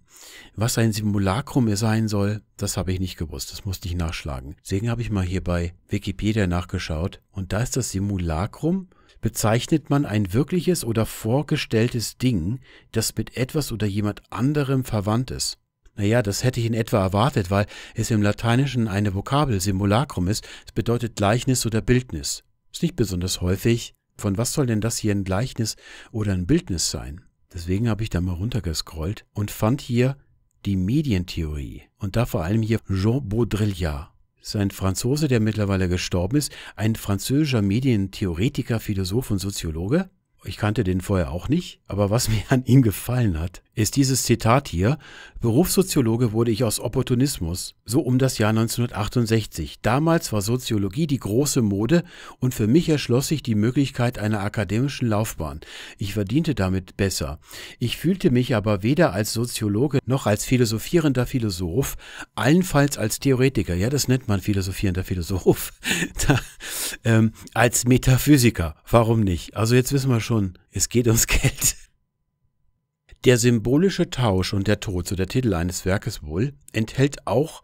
Was ein Simulacrum sein soll, das habe ich nicht gewusst. Das musste ich nachschlagen. Deswegen habe ich mal hier bei Wikipedia nachgeschaut. Und da ist das Simulacrum bezeichnet man ein wirkliches oder vorgestelltes Ding, das mit etwas oder jemand anderem verwandt ist. Naja, das hätte ich in etwa erwartet, weil es im Lateinischen eine Vokabel Simulacrum ist. Es bedeutet Gleichnis oder Bildnis. Ist nicht besonders häufig. Von was soll denn das hier ein Gleichnis oder ein Bildnis sein? Deswegen habe ich da mal runtergescrollt und fand hier die Medientheorie und da vor allem hier Jean Baudrillard ist ein Franzose, der mittlerweile gestorben ist, ein französischer Medientheoretiker, Philosoph und Soziologe. Ich kannte den vorher auch nicht, aber was mir an ihm gefallen hat, ist dieses Zitat hier. Berufssoziologe wurde ich aus Opportunismus, so um das Jahr 1968. Damals war Soziologie die große Mode und für mich erschloss sich die Möglichkeit einer akademischen Laufbahn. Ich verdiente damit besser. Ich fühlte mich aber weder als Soziologe noch als philosophierender Philosoph, allenfalls als Theoretiker, ja, das nennt man philosophierender Philosoph, da, ähm, als Metaphysiker. Warum nicht? Also jetzt wissen wir schon, es geht ums Geld. Der symbolische Tausch und der Tod, so der Titel eines Werkes wohl, enthält auch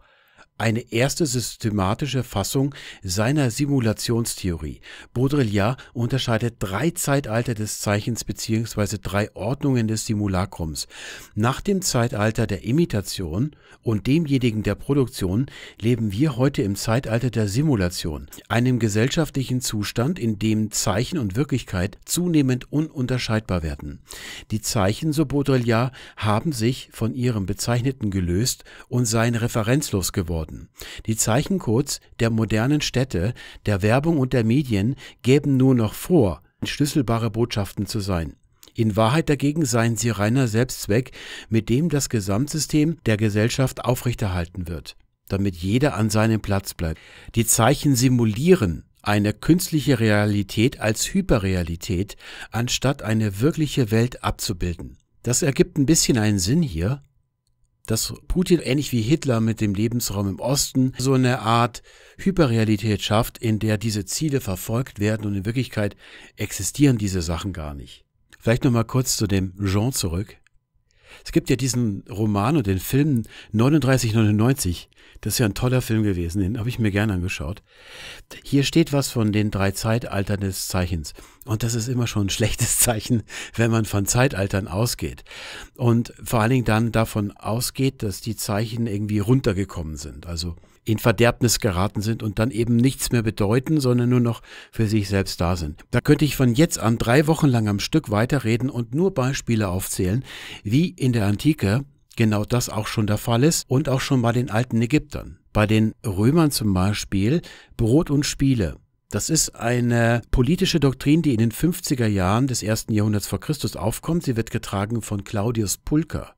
eine erste systematische Fassung seiner Simulationstheorie. Baudrillard unterscheidet drei Zeitalter des Zeichens bzw. drei Ordnungen des Simulacrums. Nach dem Zeitalter der Imitation und demjenigen der Produktion leben wir heute im Zeitalter der Simulation, einem gesellschaftlichen Zustand, in dem Zeichen und Wirklichkeit zunehmend ununterscheidbar werden. Die Zeichen, so Baudrillard, haben sich von ihrem Bezeichneten gelöst und seien referenzlos geworden worden. Die Zeichencodes der modernen Städte, der Werbung und der Medien geben nur noch vor, entschlüsselbare Botschaften zu sein. In Wahrheit dagegen seien sie reiner Selbstzweck, mit dem das Gesamtsystem der Gesellschaft aufrechterhalten wird, damit jeder an seinem Platz bleibt. Die Zeichen simulieren eine künstliche Realität als Hyperrealität, anstatt eine wirkliche Welt abzubilden. Das ergibt ein bisschen einen Sinn hier, dass Putin ähnlich wie Hitler mit dem Lebensraum im Osten so eine Art Hyperrealität schafft, in der diese Ziele verfolgt werden und in Wirklichkeit existieren diese Sachen gar nicht. Vielleicht nochmal kurz zu dem Jean zurück. Es gibt ja diesen Roman und den Film 3999 das ist ja ein toller Film gewesen, den habe ich mir gerne angeschaut. Hier steht was von den drei Zeitaltern des Zeichens. Und das ist immer schon ein schlechtes Zeichen, wenn man von Zeitaltern ausgeht. Und vor allen Dingen dann davon ausgeht, dass die Zeichen irgendwie runtergekommen sind. Also in Verderbnis geraten sind und dann eben nichts mehr bedeuten, sondern nur noch für sich selbst da sind. Da könnte ich von jetzt an drei Wochen lang am Stück weiterreden und nur Beispiele aufzählen, wie in der Antike genau das auch schon der Fall ist und auch schon bei den alten Ägyptern. Bei den Römern zum Beispiel Brot und Spiele. Das ist eine politische Doktrin, die in den 50er Jahren des ersten Jahrhunderts vor Christus aufkommt. Sie wird getragen von Claudius Pulcher.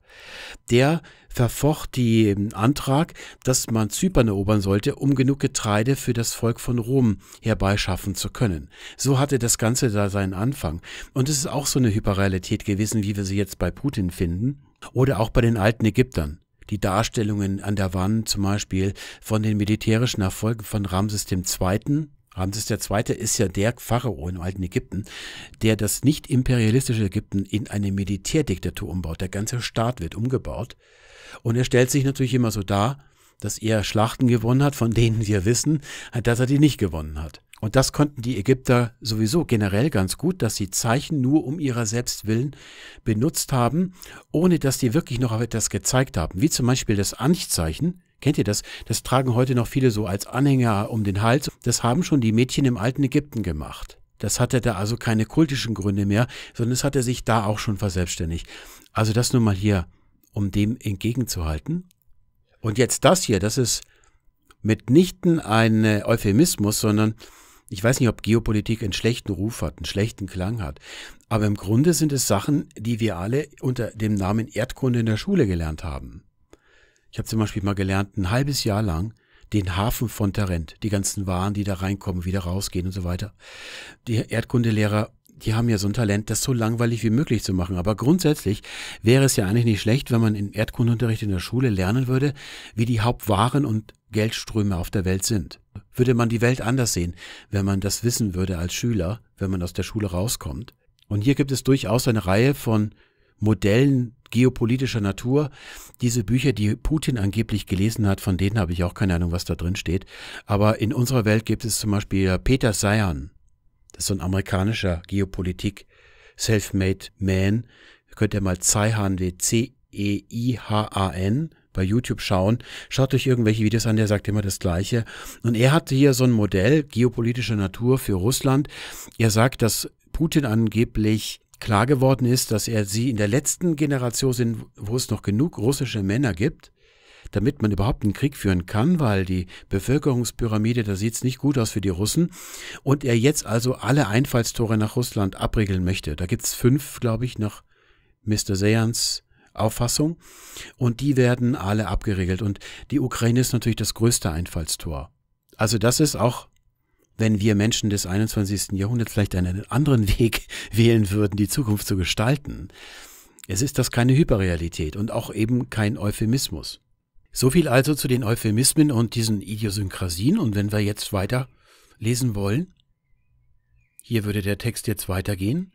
Der verfocht den ähm, Antrag, dass man Zypern erobern sollte, um genug Getreide für das Volk von Rom herbeischaffen zu können. So hatte das Ganze da seinen Anfang. Und es ist auch so eine Hyperrealität gewesen, wie wir sie jetzt bei Putin finden. Oder auch bei den alten Ägyptern. Die Darstellungen an der Wand zum Beispiel von den militärischen Erfolgen von Ramses II. Ramses II. ist ja der Pharao im alten Ägypten, der das nicht imperialistische Ägypten in eine Militärdiktatur umbaut. Der ganze Staat wird umgebaut. Und er stellt sich natürlich immer so dar, dass er Schlachten gewonnen hat, von denen wir wissen, dass er die nicht gewonnen hat. Und das konnten die Ägypter sowieso generell ganz gut, dass sie Zeichen nur um ihrer selbst willen benutzt haben, ohne dass die wirklich noch etwas gezeigt haben. Wie zum Beispiel das Anchzeichen. Kennt ihr das? Das tragen heute noch viele so als Anhänger um den Hals. Das haben schon die Mädchen im alten Ägypten gemacht. Das hatte da also keine kultischen Gründe mehr, sondern es hatte sich da auch schon verselbstständigt. Also das nun mal hier, um dem entgegenzuhalten. Und jetzt das hier, das ist mitnichten ein Euphemismus, sondern ich weiß nicht, ob Geopolitik einen schlechten Ruf hat, einen schlechten Klang hat, aber im Grunde sind es Sachen, die wir alle unter dem Namen Erdkunde in der Schule gelernt haben. Ich habe zum Beispiel mal gelernt, ein halbes Jahr lang den Hafen von Tarent, die ganzen Waren, die da reinkommen, wieder rausgehen und so weiter. Die Erdkundelehrer die haben ja so ein Talent, das so langweilig wie möglich zu machen. Aber grundsätzlich wäre es ja eigentlich nicht schlecht, wenn man im Erdkundeunterricht in der Schule lernen würde, wie die Hauptwaren und Geldströme auf der Welt sind. Würde man die Welt anders sehen, wenn man das wissen würde als Schüler, wenn man aus der Schule rauskommt. Und hier gibt es durchaus eine Reihe von Modellen geopolitischer Natur. Diese Bücher, die Putin angeblich gelesen hat, von denen habe ich auch keine Ahnung, was da drin steht. Aber in unserer Welt gibt es zum Beispiel Peter Sayan. Das ist so ein amerikanischer Geopolitik, Self-Made Man. Könnt ihr mal Zeihan, C-E-I-H-A-N bei YouTube schauen, schaut euch irgendwelche Videos an, der sagt immer das Gleiche. Und er hatte hier so ein Modell geopolitischer Natur für Russland. Er sagt, dass Putin angeblich klar geworden ist, dass er sie in der letzten Generation sind, wo es noch genug russische Männer gibt, damit man überhaupt einen Krieg führen kann, weil die Bevölkerungspyramide, da sieht es nicht gut aus für die Russen. Und er jetzt also alle Einfallstore nach Russland abriegeln möchte. Da gibt es fünf, glaube ich, nach Mr. Seyans Auffassung und die werden alle abgeriegelt. Und die Ukraine ist natürlich das größte Einfallstor. Also das ist auch, wenn wir Menschen des 21. Jahrhunderts vielleicht einen anderen Weg wählen würden, die Zukunft zu gestalten. Es ist das keine Hyperrealität und auch eben kein Euphemismus. So viel also zu den Euphemismen und diesen Idiosynkrasien. Und wenn wir jetzt weiter lesen wollen, hier würde der Text jetzt weitergehen,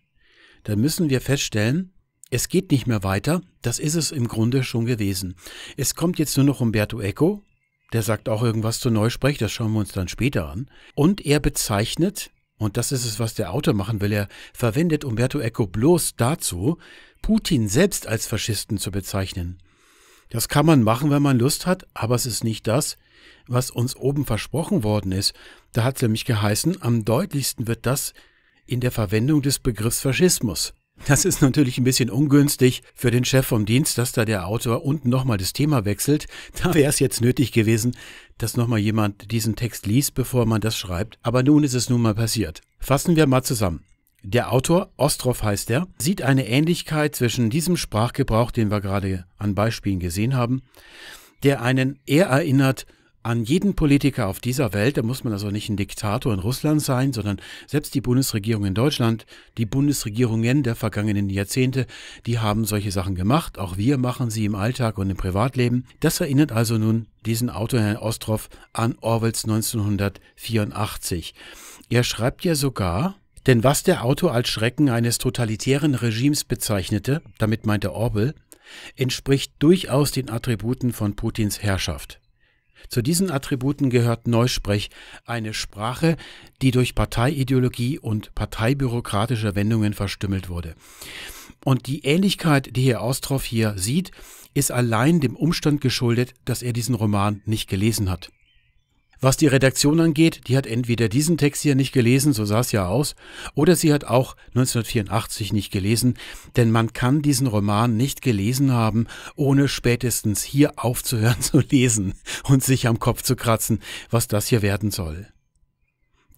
dann müssen wir feststellen, es geht nicht mehr weiter, das ist es im Grunde schon gewesen. Es kommt jetzt nur noch Umberto Eco, der sagt auch irgendwas zu Neusprech, das schauen wir uns dann später an. Und er bezeichnet, und das ist es, was der Autor machen will, er verwendet Umberto Eco bloß dazu, Putin selbst als Faschisten zu bezeichnen. Das kann man machen, wenn man Lust hat, aber es ist nicht das, was uns oben versprochen worden ist. Da hat es nämlich geheißen, am deutlichsten wird das in der Verwendung des Begriffs Faschismus. Das ist natürlich ein bisschen ungünstig für den Chef vom Dienst, dass da der Autor unten nochmal das Thema wechselt. Da wäre es jetzt nötig gewesen, dass nochmal jemand diesen Text liest, bevor man das schreibt. Aber nun ist es nun mal passiert. Fassen wir mal zusammen. Der Autor, Ostroff heißt er, sieht eine Ähnlichkeit zwischen diesem Sprachgebrauch, den wir gerade an Beispielen gesehen haben, der einen eher erinnert an jeden Politiker auf dieser Welt, da muss man also nicht ein Diktator in Russland sein, sondern selbst die Bundesregierung in Deutschland, die Bundesregierungen der vergangenen Jahrzehnte, die haben solche Sachen gemacht. Auch wir machen sie im Alltag und im Privatleben. Das erinnert also nun diesen Autor, Herrn Ostroff, an Orwells 1984. Er schreibt ja sogar, denn was der Autor als Schrecken eines totalitären Regimes bezeichnete, damit meinte Orwell, entspricht durchaus den Attributen von Putins Herrschaft. Zu diesen Attributen gehört Neusprech, eine Sprache, die durch Parteiideologie und parteibürokratische Wendungen verstümmelt wurde. Und die Ähnlichkeit, die Herr Austroff hier sieht, ist allein dem Umstand geschuldet, dass er diesen Roman nicht gelesen hat. Was die Redaktion angeht, die hat entweder diesen Text hier nicht gelesen, so sah es ja aus, oder sie hat auch 1984 nicht gelesen, denn man kann diesen Roman nicht gelesen haben, ohne spätestens hier aufzuhören zu lesen und sich am Kopf zu kratzen, was das hier werden soll.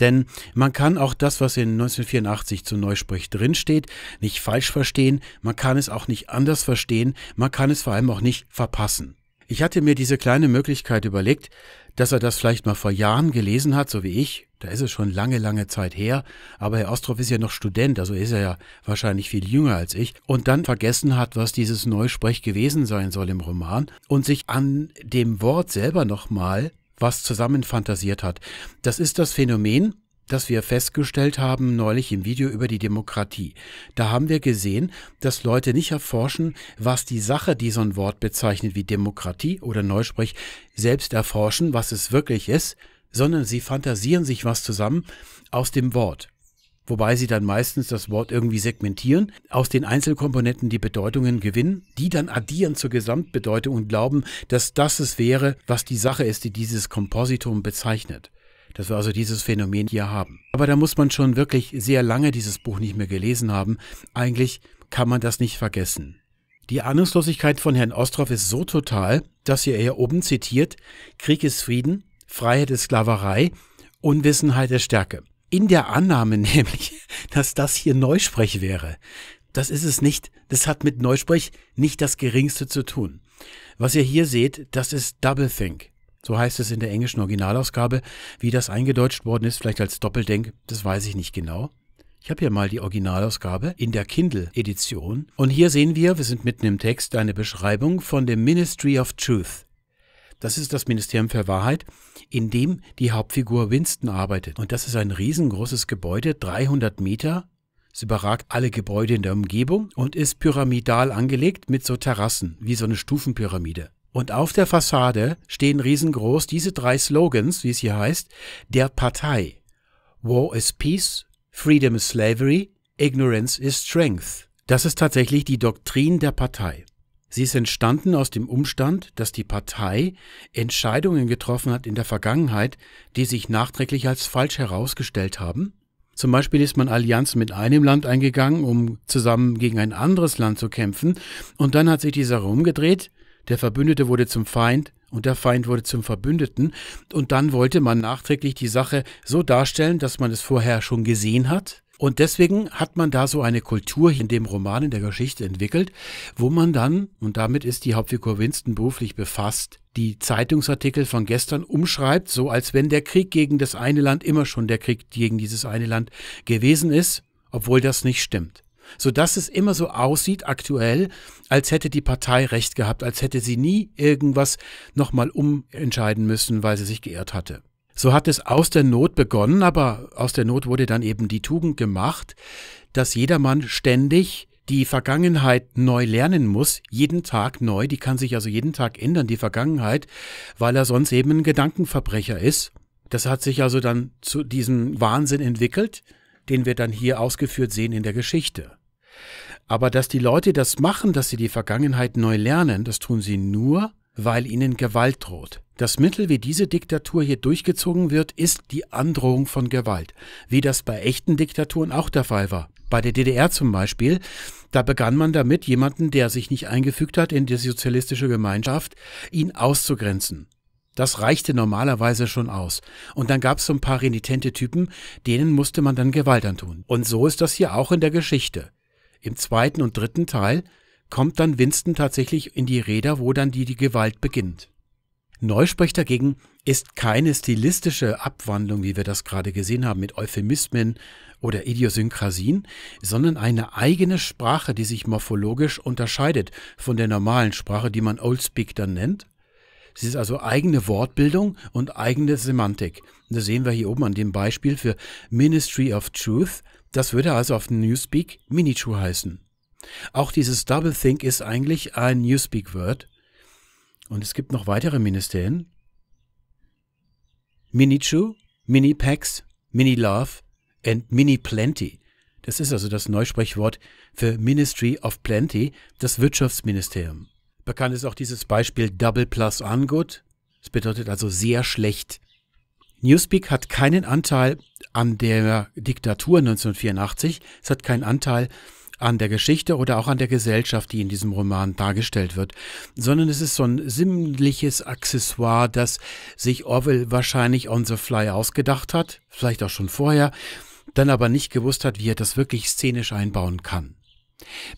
Denn man kann auch das, was in 1984 zu Neusprech drinsteht, nicht falsch verstehen, man kann es auch nicht anders verstehen, man kann es vor allem auch nicht verpassen. Ich hatte mir diese kleine Möglichkeit überlegt, dass er das vielleicht mal vor Jahren gelesen hat, so wie ich. Da ist es schon lange, lange Zeit her. Aber Herr Ostroff ist ja noch Student, also ist er ja wahrscheinlich viel jünger als ich. Und dann vergessen hat, was dieses Neusprech gewesen sein soll im Roman und sich an dem Wort selber nochmal was zusammenfantasiert hat. Das ist das Phänomen, das wir festgestellt haben neulich im Video über die Demokratie. Da haben wir gesehen, dass Leute nicht erforschen, was die Sache, die so ein Wort bezeichnet wie Demokratie oder Neusprech, selbst erforschen, was es wirklich ist, sondern sie fantasieren sich was zusammen aus dem Wort. Wobei sie dann meistens das Wort irgendwie segmentieren, aus den Einzelkomponenten die Bedeutungen gewinnen, die dann addieren zur Gesamtbedeutung und glauben, dass das es wäre, was die Sache ist, die dieses Kompositum bezeichnet dass wir also dieses Phänomen hier haben. Aber da muss man schon wirklich sehr lange dieses Buch nicht mehr gelesen haben. Eigentlich kann man das nicht vergessen. Die Ahnungslosigkeit von Herrn Ostroff ist so total, dass er hier oben zitiert, Krieg ist Frieden, Freiheit ist Sklaverei, Unwissenheit ist Stärke. In der Annahme nämlich, dass das hier Neusprech wäre. Das ist es nicht. Das hat mit Neusprech nicht das geringste zu tun. Was ihr hier seht, das ist Doublethink. So heißt es in der englischen Originalausgabe. Wie das eingedeutscht worden ist, vielleicht als Doppeldenk, das weiß ich nicht genau. Ich habe hier mal die Originalausgabe in der Kindle-Edition. Und hier sehen wir, wir sind mitten im Text, eine Beschreibung von dem Ministry of Truth. Das ist das Ministerium für Wahrheit, in dem die Hauptfigur Winston arbeitet. Und das ist ein riesengroßes Gebäude, 300 Meter. Es überragt alle Gebäude in der Umgebung und ist pyramidal angelegt mit so Terrassen, wie so eine Stufenpyramide. Und auf der Fassade stehen riesengroß diese drei Slogans, wie es hier heißt, der Partei. War is Peace, Freedom is Slavery, Ignorance is Strength. Das ist tatsächlich die Doktrin der Partei. Sie ist entstanden aus dem Umstand, dass die Partei Entscheidungen getroffen hat in der Vergangenheit, die sich nachträglich als falsch herausgestellt haben. Zum Beispiel ist man Allianzen mit einem Land eingegangen, um zusammen gegen ein anderes Land zu kämpfen, und dann hat sich dieser rumgedreht der Verbündete wurde zum Feind und der Feind wurde zum Verbündeten. Und dann wollte man nachträglich die Sache so darstellen, dass man es vorher schon gesehen hat. Und deswegen hat man da so eine Kultur in dem Roman, in der Geschichte entwickelt, wo man dann, und damit ist die Hauptfigur Winston beruflich befasst, die Zeitungsartikel von gestern umschreibt, so als wenn der Krieg gegen das eine Land immer schon der Krieg gegen dieses eine Land gewesen ist, obwohl das nicht stimmt. Sodass es immer so aussieht aktuell, als hätte die Partei recht gehabt, als hätte sie nie irgendwas nochmal umentscheiden müssen, weil sie sich geirrt hatte. So hat es aus der Not begonnen, aber aus der Not wurde dann eben die Tugend gemacht, dass jedermann ständig die Vergangenheit neu lernen muss, jeden Tag neu, die kann sich also jeden Tag ändern, die Vergangenheit, weil er sonst eben ein Gedankenverbrecher ist. Das hat sich also dann zu diesem Wahnsinn entwickelt, den wir dann hier ausgeführt sehen in der Geschichte. Aber dass die Leute das machen, dass sie die Vergangenheit neu lernen, das tun sie nur, weil ihnen Gewalt droht. Das Mittel, wie diese Diktatur hier durchgezogen wird, ist die Androhung von Gewalt, wie das bei echten Diktaturen auch der Fall war. Bei der DDR zum Beispiel, da begann man damit, jemanden, der sich nicht eingefügt hat in die sozialistische Gemeinschaft, ihn auszugrenzen. Das reichte normalerweise schon aus. Und dann gab es so ein paar renitente Typen, denen musste man dann Gewalt antun. Und so ist das hier auch in der Geschichte. Im zweiten und dritten Teil kommt dann Winston tatsächlich in die Räder, wo dann die, die Gewalt beginnt. Neusprech dagegen ist keine stilistische Abwandlung, wie wir das gerade gesehen haben, mit Euphemismen oder Idiosynkrasien, sondern eine eigene Sprache, die sich morphologisch unterscheidet von der normalen Sprache, die man Oldspeak dann nennt. Sie ist also eigene Wortbildung und eigene Semantik. Das sehen wir hier oben an dem Beispiel für Ministry of Truth, das würde also auf Newspeak Minischu heißen. Auch dieses Double Think ist eigentlich ein Newspeak-Word. Und es gibt noch weitere Ministerien. Minichu, Mini-Packs, Mini-Love and Mini-Plenty. Das ist also das Neusprechwort für Ministry of Plenty, das Wirtschaftsministerium. Bekannt ist auch dieses Beispiel Double plus ungood. Es bedeutet also sehr schlecht. Newspeak hat keinen Anteil an der Diktatur 1984, es hat keinen Anteil an der Geschichte oder auch an der Gesellschaft, die in diesem Roman dargestellt wird, sondern es ist so ein sinnliches Accessoire, das sich Orwell wahrscheinlich on the fly ausgedacht hat, vielleicht auch schon vorher, dann aber nicht gewusst hat, wie er das wirklich szenisch einbauen kann.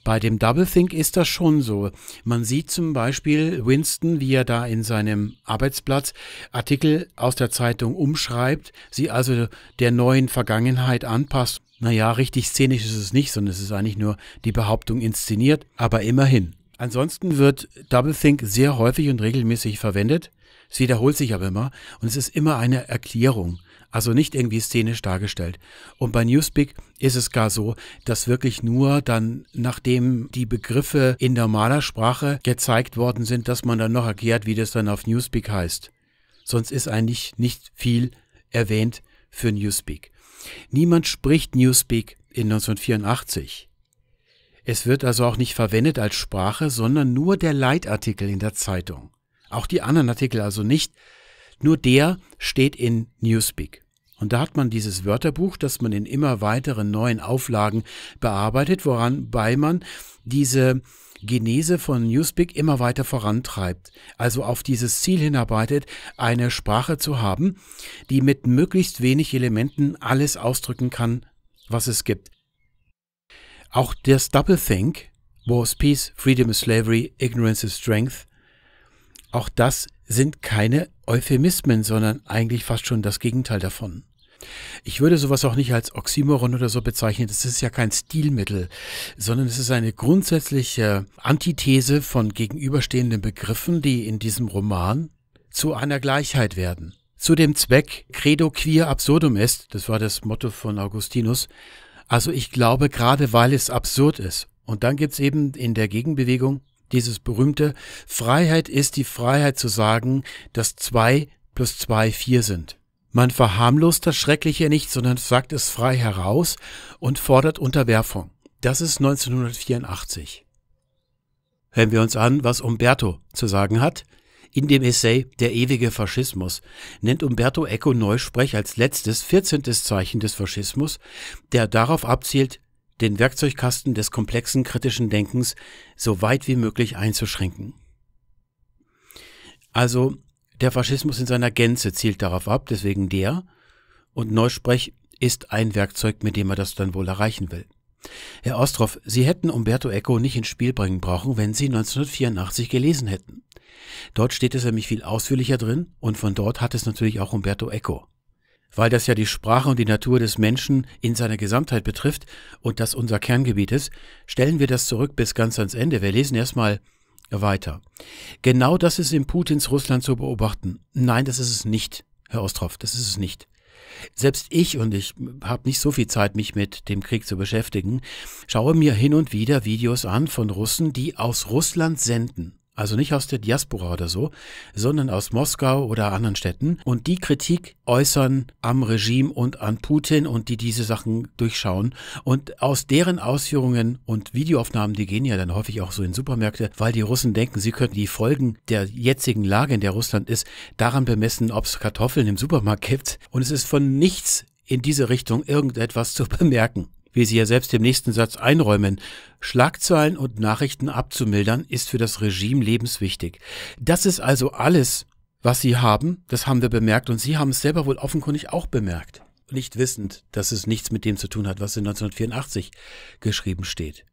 Bei dem Doublethink ist das schon so. Man sieht zum Beispiel Winston, wie er da in seinem Arbeitsplatz Artikel aus der Zeitung umschreibt, sie also der neuen Vergangenheit anpasst. Naja, richtig szenisch ist es nicht, sondern es ist eigentlich nur die Behauptung inszeniert, aber immerhin. Ansonsten wird Doublethink sehr häufig und regelmäßig verwendet. Es wiederholt sich aber immer und es ist immer eine Erklärung. Also nicht irgendwie szenisch dargestellt. Und bei Newspeak ist es gar so, dass wirklich nur dann, nachdem die Begriffe in normaler Sprache gezeigt worden sind, dass man dann noch erklärt, wie das dann auf Newspeak heißt. Sonst ist eigentlich nicht viel erwähnt für Newspeak. Niemand spricht Newspeak in 1984. Es wird also auch nicht verwendet als Sprache, sondern nur der Leitartikel in der Zeitung. Auch die anderen Artikel also nicht. Nur der steht in Newspeak. Und da hat man dieses Wörterbuch, das man in immer weiteren neuen Auflagen bearbeitet, woran bei man diese Genese von Newspeak immer weiter vorantreibt, also auf dieses Ziel hinarbeitet, eine Sprache zu haben, die mit möglichst wenig Elementen alles ausdrücken kann, was es gibt. Auch das Doublethink, War is Peace, Freedom is Slavery, Ignorance is Strength, auch das sind keine Euphemismen, sondern eigentlich fast schon das Gegenteil davon. Ich würde sowas auch nicht als Oxymoron oder so bezeichnen. Das ist ja kein Stilmittel, sondern es ist eine grundsätzliche Antithese von gegenüberstehenden Begriffen, die in diesem Roman zu einer Gleichheit werden. Zu dem Zweck Credo quia absurdum est, das war das Motto von Augustinus. Also ich glaube, gerade weil es absurd ist. Und dann gibt's eben in der Gegenbewegung dieses berühmte Freiheit ist die Freiheit zu sagen, dass zwei plus zwei vier sind. Man verharmlost das Schreckliche nicht, sondern sagt es frei heraus und fordert Unterwerfung. Das ist 1984. Hören wir uns an, was Umberto zu sagen hat. In dem Essay Der ewige Faschismus nennt Umberto Eco Neusprech als letztes 14. Zeichen des Faschismus, der darauf abzielt, den Werkzeugkasten des komplexen kritischen Denkens so weit wie möglich einzuschränken. Also der Faschismus in seiner Gänze zielt darauf ab, deswegen der, und Neusprech ist ein Werkzeug, mit dem er das dann wohl erreichen will. Herr Ostroff, Sie hätten Umberto Eco nicht ins Spiel bringen brauchen, wenn Sie 1984 gelesen hätten. Dort steht es nämlich viel ausführlicher drin und von dort hat es natürlich auch Umberto Eco weil das ja die Sprache und die Natur des Menschen in seiner Gesamtheit betrifft und das unser Kerngebiet ist, stellen wir das zurück bis ganz ans Ende. Wir lesen erstmal weiter. Genau das ist in Putins Russland zu beobachten. Nein, das ist es nicht, Herr Ostroff, das ist es nicht. Selbst ich, und ich habe nicht so viel Zeit, mich mit dem Krieg zu beschäftigen, schaue mir hin und wieder Videos an von Russen, die aus Russland senden. Also nicht aus der Diaspora oder so, sondern aus Moskau oder anderen Städten und die Kritik äußern am Regime und an Putin und die diese Sachen durchschauen. Und aus deren Ausführungen und Videoaufnahmen, die gehen ja dann häufig auch so in Supermärkte, weil die Russen denken, sie könnten die Folgen der jetzigen Lage, in der Russland ist, daran bemessen, ob es Kartoffeln im Supermarkt gibt. Und es ist von nichts in diese Richtung irgendetwas zu bemerken wie Sie ja selbst im nächsten Satz einräumen. Schlagzeilen und Nachrichten abzumildern ist für das Regime lebenswichtig. Das ist also alles, was Sie haben, das haben wir bemerkt und Sie haben es selber wohl offenkundig auch bemerkt. Nicht wissend, dass es nichts mit dem zu tun hat, was in 1984 geschrieben steht.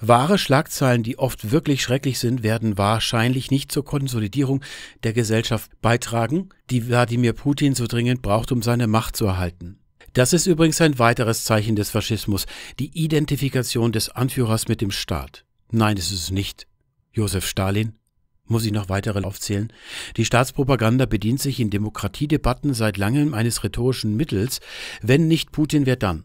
Wahre Schlagzeilen, die oft wirklich schrecklich sind, werden wahrscheinlich nicht zur Konsolidierung der Gesellschaft beitragen, die Wladimir Putin so dringend braucht, um seine Macht zu erhalten. Das ist übrigens ein weiteres Zeichen des Faschismus, die Identifikation des Anführers mit dem Staat. Nein, es ist nicht. Josef Stalin? Muss ich noch weitere aufzählen? Die Staatspropaganda bedient sich in Demokratiedebatten seit langem eines rhetorischen Mittels. Wenn nicht Putin, wer dann?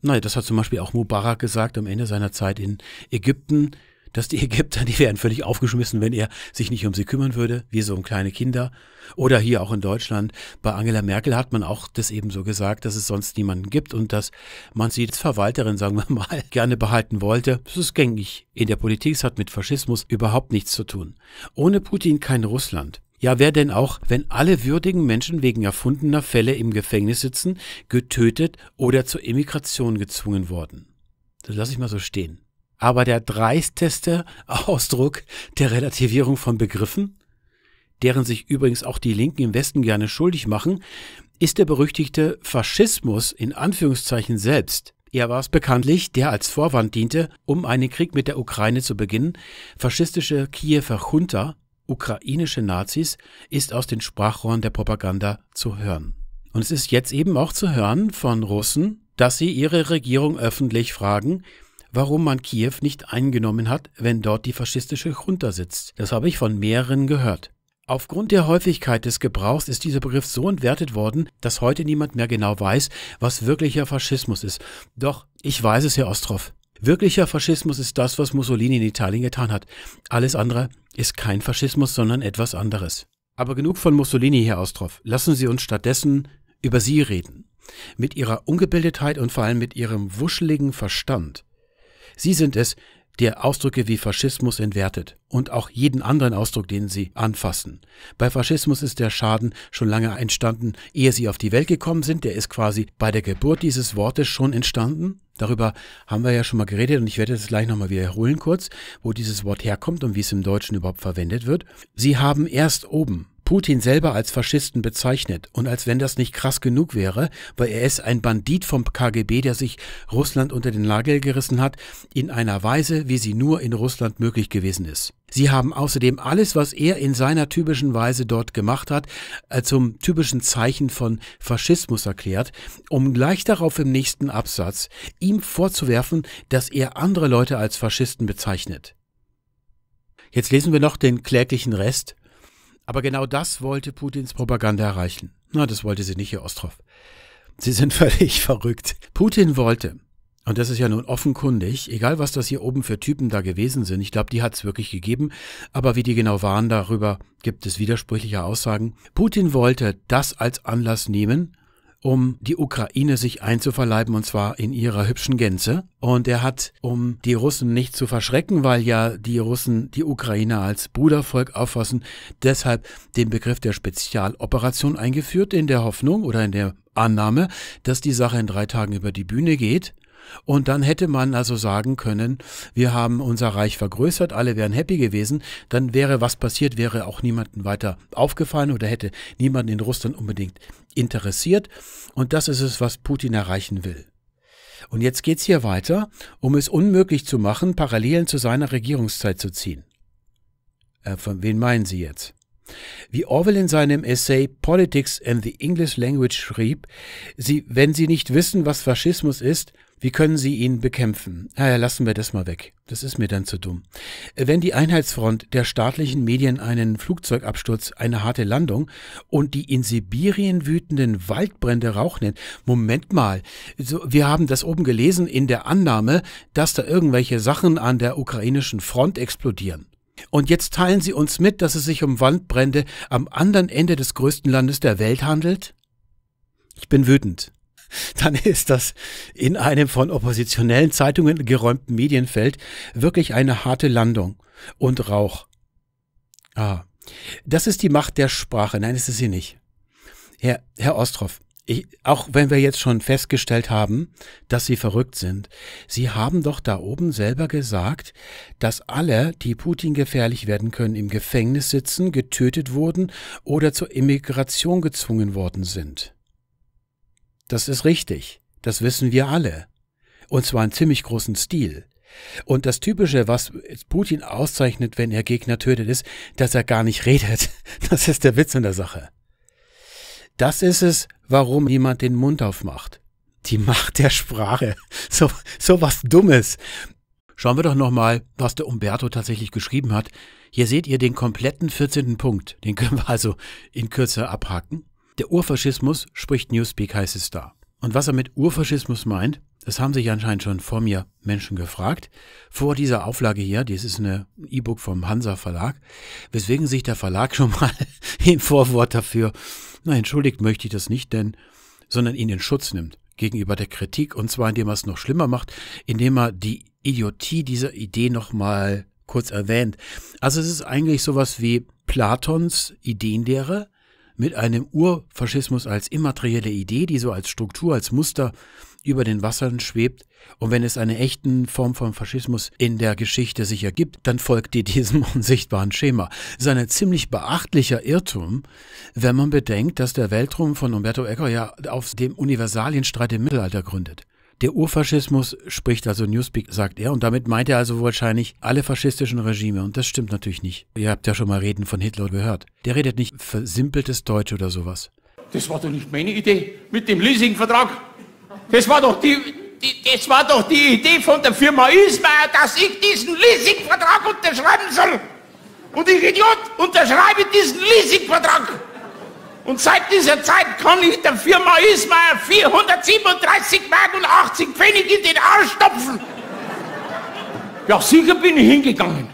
Naja, das hat zum Beispiel auch Mubarak gesagt am Ende seiner Zeit in Ägypten dass die Ägypter, die wären völlig aufgeschmissen, wenn er sich nicht um sie kümmern würde, wie so um kleine Kinder. Oder hier auch in Deutschland, bei Angela Merkel hat man auch das eben so gesagt, dass es sonst niemanden gibt und dass man sie als Verwalterin, sagen wir mal, gerne behalten wollte. Das ist gängig in der Politik, es hat mit Faschismus überhaupt nichts zu tun. Ohne Putin kein Russland. Ja, wer denn auch, wenn alle würdigen Menschen wegen erfundener Fälle im Gefängnis sitzen, getötet oder zur Emigration gezwungen worden? Das lasse ich mal so stehen aber der dreisteste Ausdruck der Relativierung von Begriffen, deren sich übrigens auch die Linken im Westen gerne schuldig machen, ist der berüchtigte Faschismus in Anführungszeichen selbst. Er war es bekanntlich, der als Vorwand diente, um einen Krieg mit der Ukraine zu beginnen. Faschistische Kiewer Junta, ukrainische Nazis, ist aus den Sprachrohren der Propaganda zu hören. Und es ist jetzt eben auch zu hören von Russen, dass sie ihre Regierung öffentlich fragen, warum man Kiew nicht eingenommen hat, wenn dort die faschistische Junta sitzt. Das habe ich von mehreren gehört. Aufgrund der Häufigkeit des Gebrauchs ist dieser Begriff so entwertet worden, dass heute niemand mehr genau weiß, was wirklicher Faschismus ist. Doch, ich weiß es, Herr Ostroff. Wirklicher Faschismus ist das, was Mussolini in Italien getan hat. Alles andere ist kein Faschismus, sondern etwas anderes. Aber genug von Mussolini, Herr Ostroff. Lassen Sie uns stattdessen über Sie reden. Mit Ihrer Ungebildetheit und vor allem mit Ihrem wuscheligen Verstand Sie sind es, der Ausdrücke wie Faschismus entwertet und auch jeden anderen Ausdruck, den sie anfassen. Bei Faschismus ist der Schaden schon lange entstanden, ehe sie auf die Welt gekommen sind. Der ist quasi bei der Geburt dieses Wortes schon entstanden. Darüber haben wir ja schon mal geredet und ich werde das gleich nochmal wiederholen kurz, wo dieses Wort herkommt und wie es im Deutschen überhaupt verwendet wird. Sie haben erst oben Putin selber als Faschisten bezeichnet und als wenn das nicht krass genug wäre, weil er ist ein Bandit vom KGB, der sich Russland unter den Nagel gerissen hat, in einer Weise, wie sie nur in Russland möglich gewesen ist. Sie haben außerdem alles, was er in seiner typischen Weise dort gemacht hat, äh, zum typischen Zeichen von Faschismus erklärt, um gleich darauf im nächsten Absatz ihm vorzuwerfen, dass er andere Leute als Faschisten bezeichnet. Jetzt lesen wir noch den kläglichen Rest. Aber genau das wollte Putins Propaganda erreichen. Na, das wollte sie nicht, Herr Ostrov. Sie sind völlig verrückt. Putin wollte, und das ist ja nun offenkundig, egal was das hier oben für Typen da gewesen sind, ich glaube, die hat's wirklich gegeben, aber wie die genau waren, darüber gibt es widersprüchliche Aussagen. Putin wollte das als Anlass nehmen, um die Ukraine sich einzuverleiben und zwar in ihrer hübschen Gänze. Und er hat, um die Russen nicht zu verschrecken, weil ja die Russen die Ukraine als Brudervolk auffassen, deshalb den Begriff der Spezialoperation eingeführt in der Hoffnung oder in der Annahme, dass die Sache in drei Tagen über die Bühne geht und dann hätte man also sagen können, wir haben unser Reich vergrößert, alle wären happy gewesen, dann wäre was passiert, wäre auch niemanden weiter aufgefallen oder hätte niemanden in Russland unbedingt interessiert. Und das ist es, was Putin erreichen will. Und jetzt geht's hier weiter, um es unmöglich zu machen, Parallelen zu seiner Regierungszeit zu ziehen. Äh, von wen meinen Sie jetzt? Wie Orwell in seinem Essay Politics and the English Language schrieb, Sie, wenn Sie nicht wissen, was Faschismus ist, wie können Sie ihn bekämpfen? Naja, ah lassen wir das mal weg. Das ist mir dann zu dumm. Wenn die Einheitsfront der staatlichen Medien einen Flugzeugabsturz, eine harte Landung und die in Sibirien wütenden Waldbrände Rauch nennt, Moment mal, so, wir haben das oben gelesen in der Annahme, dass da irgendwelche Sachen an der ukrainischen Front explodieren. Und jetzt teilen Sie uns mit, dass es sich um Waldbrände am anderen Ende des größten Landes der Welt handelt? Ich bin wütend. dann ist das in einem von oppositionellen Zeitungen geräumten Medienfeld wirklich eine harte Landung und Rauch. Ah, das ist die Macht der Sprache. Nein, ist es sie nicht. Herr, Herr Ostroff, ich, auch wenn wir jetzt schon festgestellt haben, dass Sie verrückt sind, Sie haben doch da oben selber gesagt, dass alle, die Putin gefährlich werden können, im Gefängnis sitzen, getötet wurden oder zur Immigration gezwungen worden sind. Das ist richtig. Das wissen wir alle. Und zwar in ziemlich großen Stil. Und das Typische, was Putin auszeichnet, wenn er Gegner tötet, ist, dass er gar nicht redet. Das ist der Witz in der Sache. Das ist es, warum jemand den Mund aufmacht. Die Macht der Sprache. So, so was Dummes. Schauen wir doch nochmal, was der Umberto tatsächlich geschrieben hat. Hier seht ihr den kompletten 14. Punkt. Den können wir also in Kürze abhaken. Der Urfaschismus, spricht Newspeak, heißt es da. Und was er mit Urfaschismus meint, das haben sich anscheinend schon vor mir Menschen gefragt, vor dieser Auflage hier, dies ist eine E-Book vom Hansa Verlag, weswegen sich der Verlag schon mal im Vorwort dafür, na entschuldigt möchte ich das nicht, denn, sondern ihn in Schutz nimmt gegenüber der Kritik, und zwar indem er es noch schlimmer macht, indem er die Idiotie dieser Idee nochmal kurz erwähnt. Also es ist eigentlich sowas wie Platons Ideenlehre, mit einem Urfaschismus als immaterielle Idee, die so als Struktur, als Muster über den Wassern schwebt. Und wenn es eine echte Form von Faschismus in der Geschichte sich ergibt, dann folgt die diesem unsichtbaren Schema. Das ist ein ziemlich beachtlicher Irrtum, wenn man bedenkt, dass der Weltraum von Umberto Eco ja auf dem Universalienstreit im Mittelalter gründet. Der Urfaschismus spricht also Newspeak, sagt er, und damit meint er also wahrscheinlich alle faschistischen Regime. Und das stimmt natürlich nicht. Ihr habt ja schon mal Reden von Hitler gehört. Der redet nicht versimpeltes Deutsch oder sowas. Das war doch nicht meine Idee mit dem Leasingvertrag. Das war doch die, die das war doch die Idee von der Firma Ismail, dass ich diesen Leasingvertrag unterschreiben soll. Und ich Idiot unterschreibe diesen Leasingvertrag. Und seit dieser Zeit kann ich der Firma Ismail 437 Mark und 80 Pfennig in den Arsch stopfen. Ja, sicher bin ich hingegangen.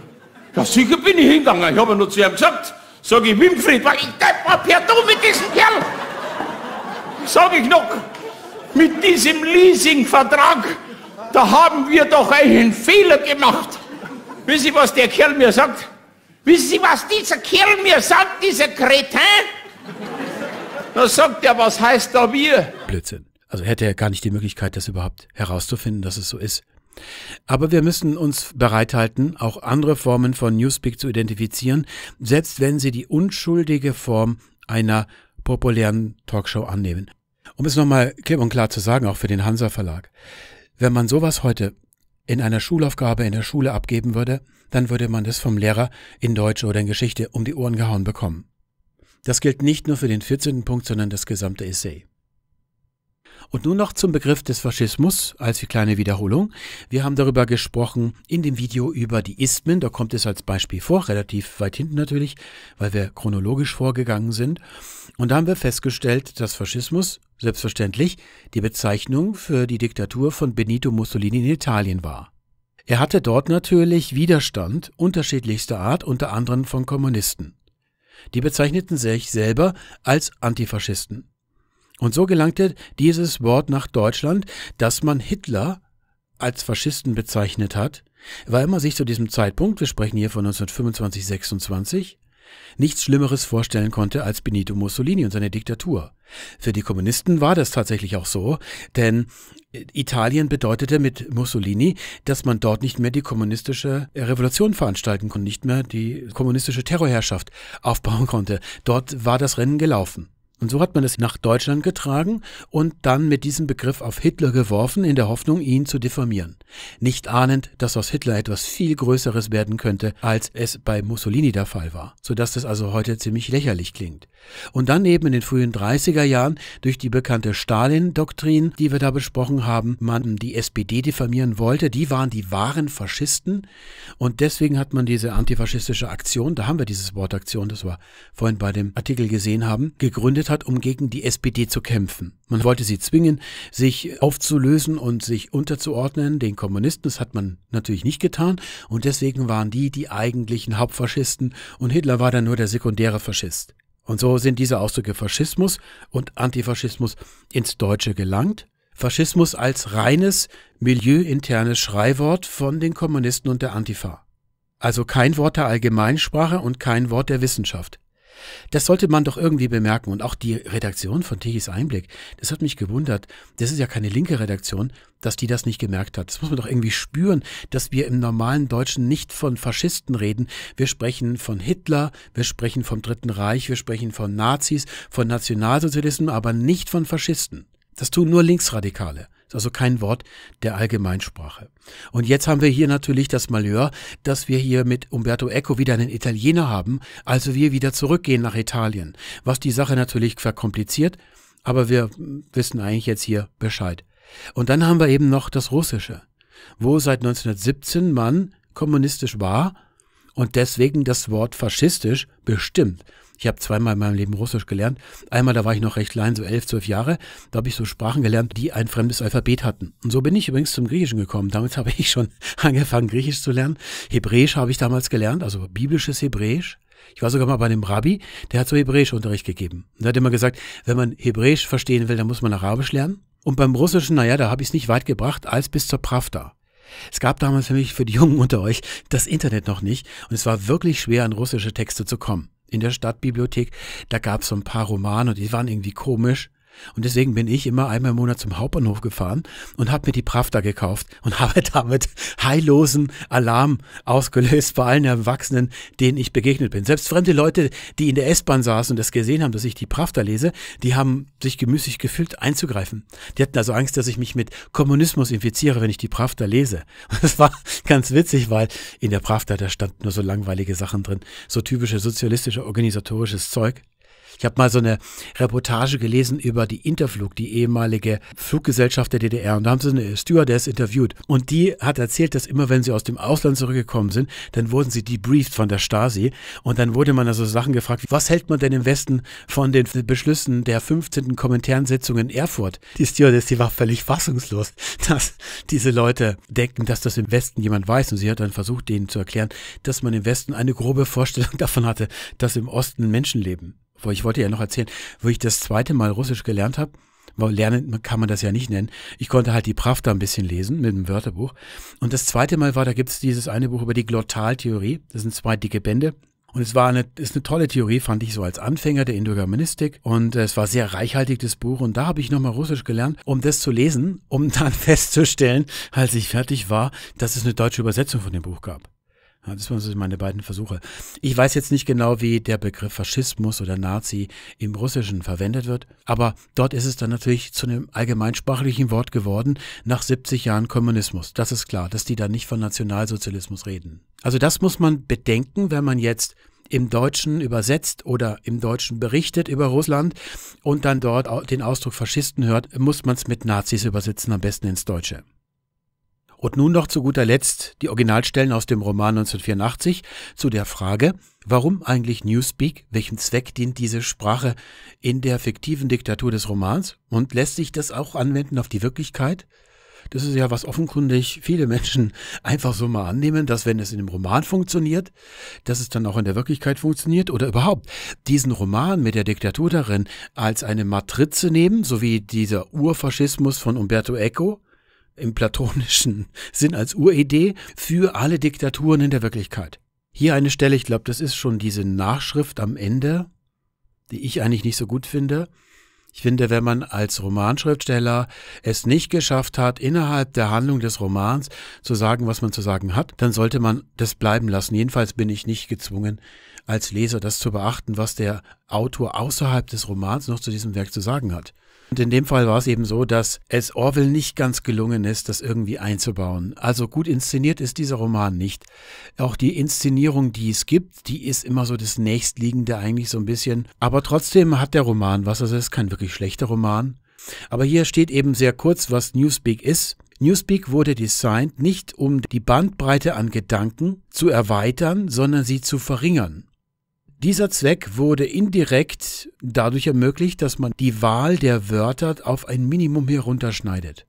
Ja, sicher bin ich hingegangen. Ich habe nur zu ihm gesagt, sage ich, Winfried, weil ich depp mal per Du mit diesem Kerl. Sag ich noch, mit diesem Leasingvertrag, da haben wir doch einen Fehler gemacht. Wissen Sie, was der Kerl mir sagt? Wissen Sie, was dieser Kerl mir sagt, dieser Kretin? Na sagt er, was heißt da wir? Blödsinn. Also hätte er gar nicht die Möglichkeit, das überhaupt herauszufinden, dass es so ist. Aber wir müssen uns bereithalten, auch andere Formen von Newspeak zu identifizieren, selbst wenn sie die unschuldige Form einer populären Talkshow annehmen. Um es nochmal klipp und klar zu sagen, auch für den Hansa Verlag. Wenn man sowas heute in einer Schulaufgabe in der Schule abgeben würde, dann würde man das vom Lehrer in Deutsch oder in Geschichte um die Ohren gehauen bekommen. Das gilt nicht nur für den 14. Punkt, sondern das gesamte Essay. Und nun noch zum Begriff des Faschismus als kleine Wiederholung. Wir haben darüber gesprochen in dem Video über die Ismen, da kommt es als Beispiel vor, relativ weit hinten natürlich, weil wir chronologisch vorgegangen sind. Und da haben wir festgestellt, dass Faschismus selbstverständlich die Bezeichnung für die Diktatur von Benito Mussolini in Italien war. Er hatte dort natürlich Widerstand unterschiedlichster Art, unter anderem von Kommunisten. Die bezeichneten sich selber als Antifaschisten. Und so gelangte dieses Wort nach Deutschland, dass man Hitler als Faschisten bezeichnet hat, weil man sich zu diesem Zeitpunkt, wir sprechen hier von 1925, 26, nichts Schlimmeres vorstellen konnte als Benito Mussolini und seine Diktatur. Für die Kommunisten war das tatsächlich auch so, denn äh, Italien bedeutete mit Mussolini, dass man dort nicht mehr die kommunistische äh, Revolution veranstalten konnte, nicht mehr die kommunistische Terrorherrschaft aufbauen konnte. Dort war das Rennen gelaufen. Und so hat man es nach Deutschland getragen und dann mit diesem Begriff auf Hitler geworfen, in der Hoffnung, ihn zu diffamieren. Nicht ahnend, dass aus Hitler etwas viel Größeres werden könnte, als es bei Mussolini der Fall war, sodass das also heute ziemlich lächerlich klingt. Und dann eben in den frühen 30er Jahren durch die bekannte Stalin-Doktrin, die wir da besprochen haben, man die SPD diffamieren wollte. Die waren die wahren Faschisten. Und deswegen hat man diese antifaschistische Aktion, da haben wir dieses Wort Aktion, das wir vorhin bei dem Artikel gesehen haben, gegründet hat, um gegen die SPD zu kämpfen. Man wollte sie zwingen, sich aufzulösen und sich unterzuordnen den Kommunisten. Das hat man natürlich nicht getan. Und deswegen waren die die eigentlichen Hauptfaschisten. Und Hitler war dann nur der sekundäre Faschist. Und so sind diese Ausdrücke Faschismus und Antifaschismus ins Deutsche gelangt. Faschismus als reines, milieuinternes Schreiwort von den Kommunisten und der Antifa. Also kein Wort der Allgemeinsprache und kein Wort der Wissenschaft. Das sollte man doch irgendwie bemerken. Und auch die Redaktion von Tichys Einblick, das hat mich gewundert. Das ist ja keine linke Redaktion, dass die das nicht gemerkt hat. Das muss man doch irgendwie spüren, dass wir im normalen Deutschen nicht von Faschisten reden. Wir sprechen von Hitler, wir sprechen vom Dritten Reich, wir sprechen von Nazis, von Nationalsozialisten, aber nicht von Faschisten. Das tun nur Linksradikale. Ist also kein Wort der Allgemeinsprache. Und jetzt haben wir hier natürlich das Malheur, dass wir hier mit Umberto Eco wieder einen Italiener haben, also wir wieder zurückgehen nach Italien, was die Sache natürlich verkompliziert, aber wir wissen eigentlich jetzt hier Bescheid. Und dann haben wir eben noch das Russische, wo seit 1917 man kommunistisch war und deswegen das Wort faschistisch bestimmt. Ich habe zweimal in meinem Leben Russisch gelernt. Einmal, da war ich noch recht klein, so elf, zwölf Jahre. Da habe ich so Sprachen gelernt, die ein fremdes Alphabet hatten. Und so bin ich übrigens zum Griechischen gekommen. Damit habe ich schon angefangen, Griechisch zu lernen. Hebräisch habe ich damals gelernt, also biblisches Hebräisch. Ich war sogar mal bei einem Rabbi, der hat so Hebräischunterricht gegeben. Und der hat immer gesagt, wenn man Hebräisch verstehen will, dann muss man Arabisch lernen. Und beim Russischen, naja, da habe ich es nicht weit gebracht, als bis zur Pravda. Es gab damals nämlich für die Jungen unter euch das Internet noch nicht und es war wirklich schwer, an russische Texte zu kommen. In der Stadtbibliothek, da gab es so ein paar Romane und die waren irgendwie komisch. Und deswegen bin ich immer einmal im Monat zum Hauptbahnhof gefahren und habe mir die Pravda gekauft und habe damit heillosen Alarm ausgelöst bei allen Erwachsenen, denen ich begegnet bin. Selbst fremde Leute, die in der S-Bahn saßen und das gesehen haben, dass ich die Pravda lese, die haben sich gemüßig gefühlt einzugreifen. Die hatten also Angst, dass ich mich mit Kommunismus infiziere, wenn ich die Pravda lese. Und das war ganz witzig, weil in der Pravda, da standen nur so langweilige Sachen drin, so typische sozialistische, organisatorisches Zeug. Ich habe mal so eine Reportage gelesen über die Interflug, die ehemalige Fluggesellschaft der DDR. Und da haben sie eine Stewardess interviewt. Und die hat erzählt, dass immer wenn sie aus dem Ausland zurückgekommen sind, dann wurden sie debrieft von der Stasi. Und dann wurde man also Sachen gefragt, was hält man denn im Westen von den Beschlüssen der 15. Kommentärensitzung in Erfurt? Die Stewardess, die war völlig fassungslos, dass diese Leute denken, dass das im Westen jemand weiß. Und sie hat dann versucht, denen zu erklären, dass man im Westen eine grobe Vorstellung davon hatte, dass im Osten Menschen leben wo ich wollte ja noch erzählen, wo ich das zweite Mal Russisch gelernt habe, lernen kann man das ja nicht nennen. Ich konnte halt die Pravda ein bisschen lesen mit dem Wörterbuch. Und das zweite Mal war, da gibt es dieses eine Buch über die Glottaltheorie. Das sind zwei dicke Bände. Und es war eine, ist eine tolle Theorie, fand ich so als Anfänger der Indogermanistik. Und äh, es war sehr reichhaltig, das Buch. Und da habe ich nochmal Russisch gelernt, um das zu lesen, um dann festzustellen, als ich fertig war, dass es eine deutsche Übersetzung von dem Buch gab. Das waren meine beiden Versuche. Ich weiß jetzt nicht genau, wie der Begriff Faschismus oder Nazi im Russischen verwendet wird, aber dort ist es dann natürlich zu einem allgemeinsprachlichen Wort geworden nach 70 Jahren Kommunismus. Das ist klar, dass die da nicht von Nationalsozialismus reden. Also das muss man bedenken, wenn man jetzt im Deutschen übersetzt oder im Deutschen berichtet über Russland und dann dort den Ausdruck Faschisten hört, muss man es mit Nazis übersetzen, am besten ins Deutsche. Und nun noch zu guter Letzt die Originalstellen aus dem Roman 1984 zu der Frage, warum eigentlich Newspeak, welchem Zweck dient diese Sprache in der fiktiven Diktatur des Romans und lässt sich das auch anwenden auf die Wirklichkeit? Das ist ja was offenkundig viele Menschen einfach so mal annehmen, dass wenn es in dem Roman funktioniert, dass es dann auch in der Wirklichkeit funktioniert oder überhaupt diesen Roman mit der Diktatur darin als eine Matrize nehmen, so wie dieser Urfaschismus von Umberto Eco, im platonischen Sinn als Uridee für alle Diktaturen in der Wirklichkeit. Hier eine Stelle, ich glaube, das ist schon diese Nachschrift am Ende, die ich eigentlich nicht so gut finde. Ich finde, wenn man als Romanschriftsteller es nicht geschafft hat, innerhalb der Handlung des Romans zu sagen, was man zu sagen hat, dann sollte man das bleiben lassen. Jedenfalls bin ich nicht gezwungen, als Leser das zu beachten, was der Autor außerhalb des Romans noch zu diesem Werk zu sagen hat. Und in dem Fall war es eben so, dass es Orwell nicht ganz gelungen ist, das irgendwie einzubauen. Also gut inszeniert ist dieser Roman nicht. Auch die Inszenierung, die es gibt, die ist immer so das Nächstliegende eigentlich so ein bisschen. Aber trotzdem hat der Roman was. Also es ist kein wirklich schlechter Roman. Aber hier steht eben sehr kurz, was Newspeak ist. Newspeak wurde designed nicht, um die Bandbreite an Gedanken zu erweitern, sondern sie zu verringern. Dieser Zweck wurde indirekt dadurch ermöglicht, dass man die Wahl der Wörter auf ein Minimum herunterschneidet.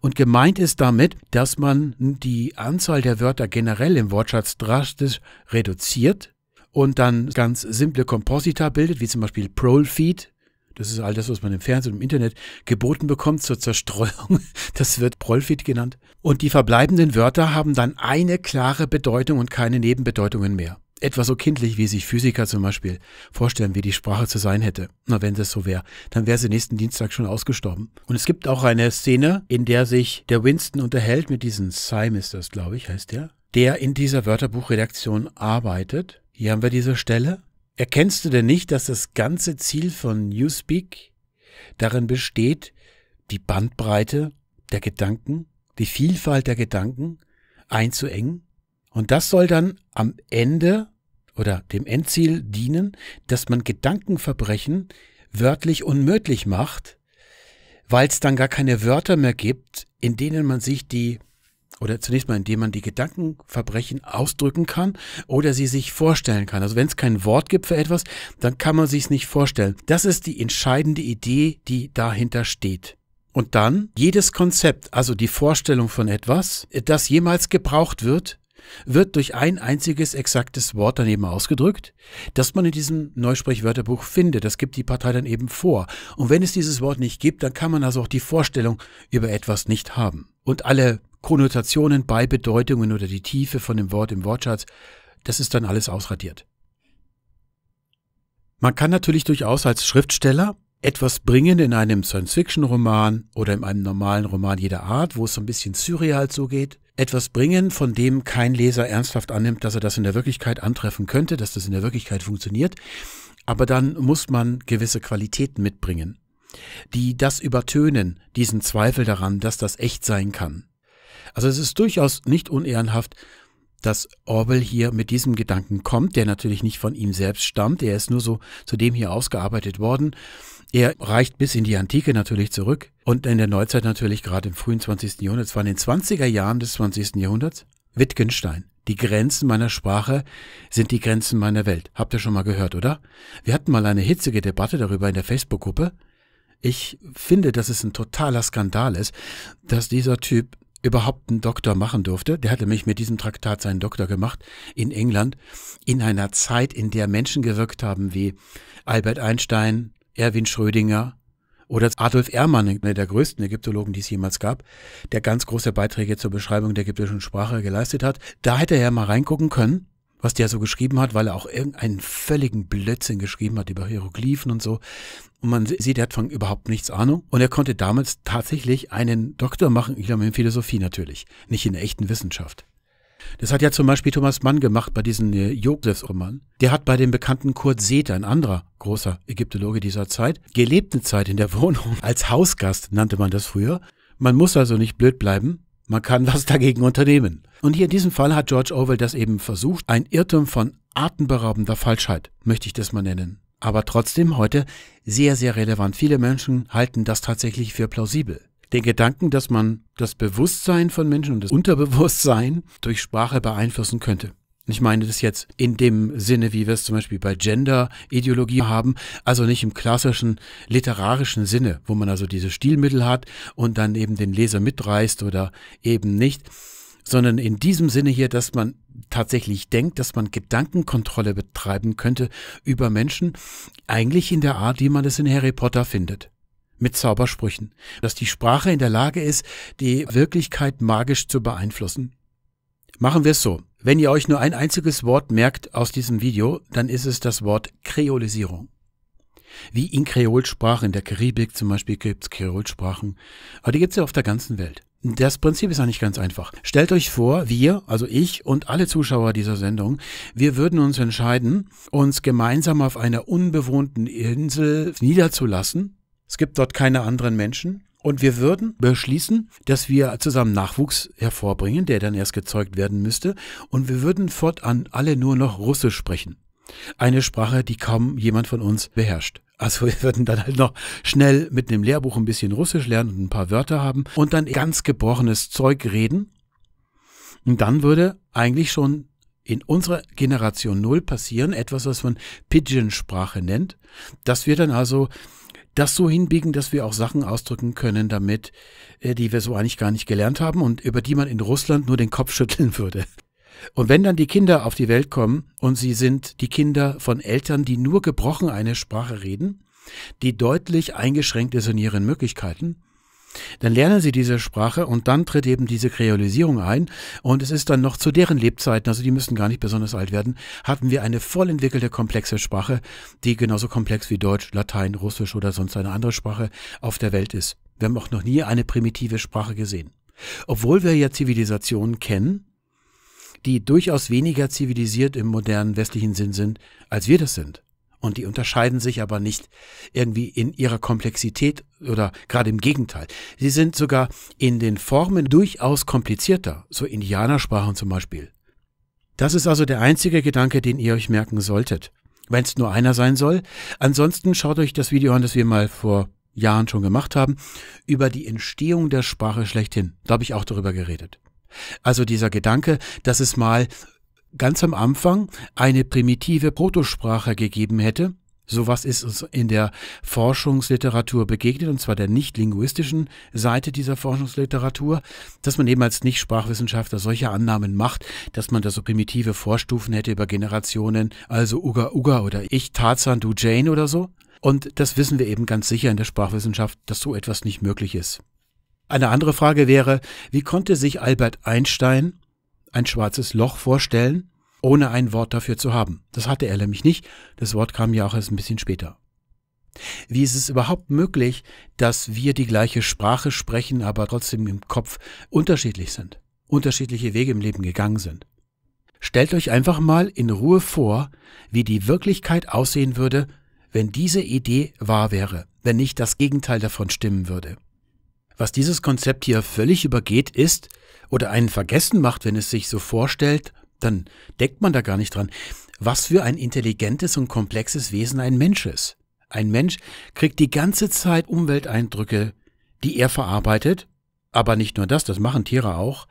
Und gemeint ist damit, dass man die Anzahl der Wörter generell im Wortschatz drastisch reduziert und dann ganz simple Komposita bildet, wie zum Beispiel Prolfeed. Das ist all das, was man im Fernsehen und im Internet geboten bekommt zur Zerstreuung. Das wird Prolfeed genannt. Und die verbleibenden Wörter haben dann eine klare Bedeutung und keine Nebenbedeutungen mehr etwa so kindlich, wie sich Physiker zum Beispiel vorstellen, wie die Sprache zu sein hätte. Na, wenn das so wäre, dann wäre sie nächsten Dienstag schon ausgestorben. Und es gibt auch eine Szene, in der sich der Winston unterhält mit diesem Syme ist das, glaube ich, heißt der, der in dieser Wörterbuchredaktion arbeitet. Hier haben wir diese Stelle. Erkennst du denn nicht, dass das ganze Ziel von Newspeak darin besteht, die Bandbreite der Gedanken, die Vielfalt der Gedanken einzuengen? Und das soll dann am Ende oder dem Endziel dienen, dass man Gedankenverbrechen wörtlich unmöglich macht, weil es dann gar keine Wörter mehr gibt, in denen man sich die oder zunächst mal, indem man die Gedankenverbrechen ausdrücken kann oder sie sich vorstellen kann. Also wenn es kein Wort gibt für etwas, dann kann man sich es nicht vorstellen. Das ist die entscheidende Idee, die dahinter steht. Und dann jedes Konzept, also die Vorstellung von etwas, das jemals gebraucht wird, wird durch ein einziges exaktes Wort daneben ausgedrückt, das man in diesem Neusprechwörterbuch findet. Das gibt die Partei dann eben vor. Und wenn es dieses Wort nicht gibt, dann kann man also auch die Vorstellung über etwas nicht haben. Und alle Konnotationen, Beibedeutungen oder die Tiefe von dem Wort im Wortschatz, das ist dann alles ausradiert. Man kann natürlich durchaus als Schriftsteller etwas bringen in einem Science-Fiction-Roman oder in einem normalen Roman jeder Art, wo es so ein bisschen surreal zugeht etwas bringen, von dem kein Leser ernsthaft annimmt, dass er das in der Wirklichkeit antreffen könnte, dass das in der Wirklichkeit funktioniert. Aber dann muss man gewisse Qualitäten mitbringen, die das übertönen, diesen Zweifel daran, dass das echt sein kann. Also es ist durchaus nicht unehrenhaft, dass Orwell hier mit diesem Gedanken kommt, der natürlich nicht von ihm selbst stammt, er ist nur so zu dem hier ausgearbeitet worden er reicht bis in die Antike natürlich zurück und in der Neuzeit natürlich gerade im frühen 20. Jahrhundert, zwar in den 20er Jahren des 20. Jahrhunderts, Wittgenstein. Die Grenzen meiner Sprache sind die Grenzen meiner Welt. Habt ihr schon mal gehört, oder? Wir hatten mal eine hitzige Debatte darüber in der Facebook-Gruppe. Ich finde, dass es ein totaler Skandal ist, dass dieser Typ überhaupt einen Doktor machen durfte. Der hatte mich mit diesem Traktat seinen Doktor gemacht in England, in einer Zeit, in der Menschen gewirkt haben wie Albert Einstein, Erwin Schrödinger oder Adolf Ermann, einer der größten Ägyptologen, die es jemals gab, der ganz große Beiträge zur Beschreibung der ägyptischen Sprache geleistet hat. Da hätte er ja mal reingucken können, was der so geschrieben hat, weil er auch irgendeinen völligen Blödsinn geschrieben hat über Hieroglyphen und so. Und man sieht, er hat von überhaupt nichts Ahnung. Und er konnte damals tatsächlich einen Doktor machen, ich glaube in Philosophie natürlich, nicht in der echten Wissenschaft. Das hat ja zum Beispiel Thomas Mann gemacht bei diesem äh, Josefs-Roman. Der hat bei dem bekannten Kurt Seter, ein anderer großer Ägyptologe dieser Zeit, gelebte Zeit in der Wohnung. Als Hausgast nannte man das früher. Man muss also nicht blöd bleiben. Man kann was dagegen unternehmen. Und hier in diesem Fall hat George Orwell das eben versucht. Ein Irrtum von atemberaubender Falschheit, möchte ich das mal nennen. Aber trotzdem heute sehr, sehr relevant. Viele Menschen halten das tatsächlich für plausibel den Gedanken, dass man das Bewusstsein von Menschen und das Unterbewusstsein durch Sprache beeinflussen könnte. Ich meine das jetzt in dem Sinne, wie wir es zum Beispiel bei Gender-Ideologie haben, also nicht im klassischen literarischen Sinne, wo man also diese Stilmittel hat und dann eben den Leser mitreißt oder eben nicht, sondern in diesem Sinne hier, dass man tatsächlich denkt, dass man Gedankenkontrolle betreiben könnte über Menschen, eigentlich in der Art, wie man es in Harry Potter findet mit Zaubersprüchen, dass die Sprache in der Lage ist, die Wirklichkeit magisch zu beeinflussen. Machen wir es so. Wenn ihr euch nur ein einziges Wort merkt aus diesem Video, dann ist es das Wort Kreolisierung. Wie in Kreolsprachen, in der Karibik zum Beispiel gibt es Kreolsprachen, aber die gibt es ja auf der ganzen Welt. Das Prinzip ist eigentlich ganz einfach. Stellt euch vor, wir, also ich und alle Zuschauer dieser Sendung, wir würden uns entscheiden, uns gemeinsam auf einer unbewohnten Insel niederzulassen es gibt dort keine anderen Menschen. Und wir würden beschließen, dass wir zusammen Nachwuchs hervorbringen, der dann erst gezeugt werden müsste. Und wir würden fortan alle nur noch Russisch sprechen. Eine Sprache, die kaum jemand von uns beherrscht. Also wir würden dann halt noch schnell mit einem Lehrbuch ein bisschen Russisch lernen und ein paar Wörter haben und dann ganz gebrochenes Zeug reden. Und dann würde eigentlich schon in unserer Generation Null passieren, etwas, was man Pidgin-Sprache nennt, dass wir dann also das so hinbiegen, dass wir auch Sachen ausdrücken können damit, äh, die wir so eigentlich gar nicht gelernt haben und über die man in Russland nur den Kopf schütteln würde. Und wenn dann die Kinder auf die Welt kommen und sie sind die Kinder von Eltern, die nur gebrochen eine Sprache reden, die deutlich eingeschränkt ist in ihren Möglichkeiten, dann lernen sie diese Sprache und dann tritt eben diese Kreolisierung ein und es ist dann noch zu deren Lebzeiten, also die müssen gar nicht besonders alt werden, hatten wir eine voll entwickelte komplexe Sprache, die genauso komplex wie Deutsch, Latein, Russisch oder sonst eine andere Sprache auf der Welt ist. Wir haben auch noch nie eine primitive Sprache gesehen. Obwohl wir ja Zivilisationen kennen, die durchaus weniger zivilisiert im modernen westlichen Sinn sind, als wir das sind. Und die unterscheiden sich aber nicht irgendwie in ihrer Komplexität oder gerade im Gegenteil. Sie sind sogar in den Formen durchaus komplizierter, so Indianersprachen zum Beispiel. Das ist also der einzige Gedanke, den ihr euch merken solltet, wenn es nur einer sein soll. Ansonsten schaut euch das Video an, das wir mal vor Jahren schon gemacht haben, über die Entstehung der Sprache schlechthin. Da habe ich auch darüber geredet. Also dieser Gedanke, dass es mal ganz am Anfang eine primitive Protosprache gegeben hätte. Sowas ist uns in der Forschungsliteratur begegnet, und zwar der nicht-linguistischen Seite dieser Forschungsliteratur, dass man eben als Nicht-Sprachwissenschaftler solche Annahmen macht, dass man da so primitive Vorstufen hätte über Generationen, also Uga Uga oder ich, Tarzan, du Jane oder so. Und das wissen wir eben ganz sicher in der Sprachwissenschaft, dass so etwas nicht möglich ist. Eine andere Frage wäre, wie konnte sich Albert Einstein ein schwarzes Loch vorstellen, ohne ein Wort dafür zu haben. Das hatte er nämlich nicht. Das Wort kam ja auch erst ein bisschen später. Wie ist es überhaupt möglich, dass wir die gleiche Sprache sprechen, aber trotzdem im Kopf unterschiedlich sind, unterschiedliche Wege im Leben gegangen sind? Stellt euch einfach mal in Ruhe vor, wie die Wirklichkeit aussehen würde, wenn diese Idee wahr wäre, wenn nicht das Gegenteil davon stimmen würde. Was dieses Konzept hier völlig übergeht, ist, oder einen vergessen macht, wenn es sich so vorstellt, dann denkt man da gar nicht dran, was für ein intelligentes und komplexes Wesen ein Mensch ist. Ein Mensch kriegt die ganze Zeit Umwelteindrücke, die er verarbeitet aber nicht nur das, das machen Tiere auch.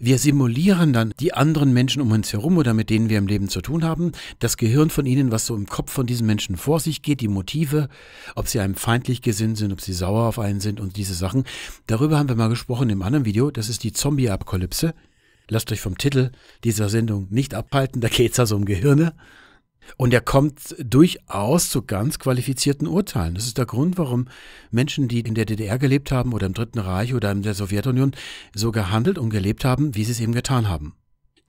Wir simulieren dann die anderen Menschen um uns herum oder mit denen wir im Leben zu tun haben, das Gehirn von ihnen, was so im Kopf von diesen Menschen vor sich geht, die Motive, ob sie einem feindlich gesinnt sind, ob sie sauer auf einen sind und diese Sachen. Darüber haben wir mal gesprochen im anderen Video, das ist die Zombie-Apokalypse. Lasst euch vom Titel dieser Sendung nicht abhalten, da geht es also um Gehirne. Und er kommt durchaus zu ganz qualifizierten Urteilen. Das ist der Grund, warum Menschen, die in der DDR gelebt haben oder im Dritten Reich oder in der Sowjetunion, so gehandelt und gelebt haben, wie sie es eben getan haben.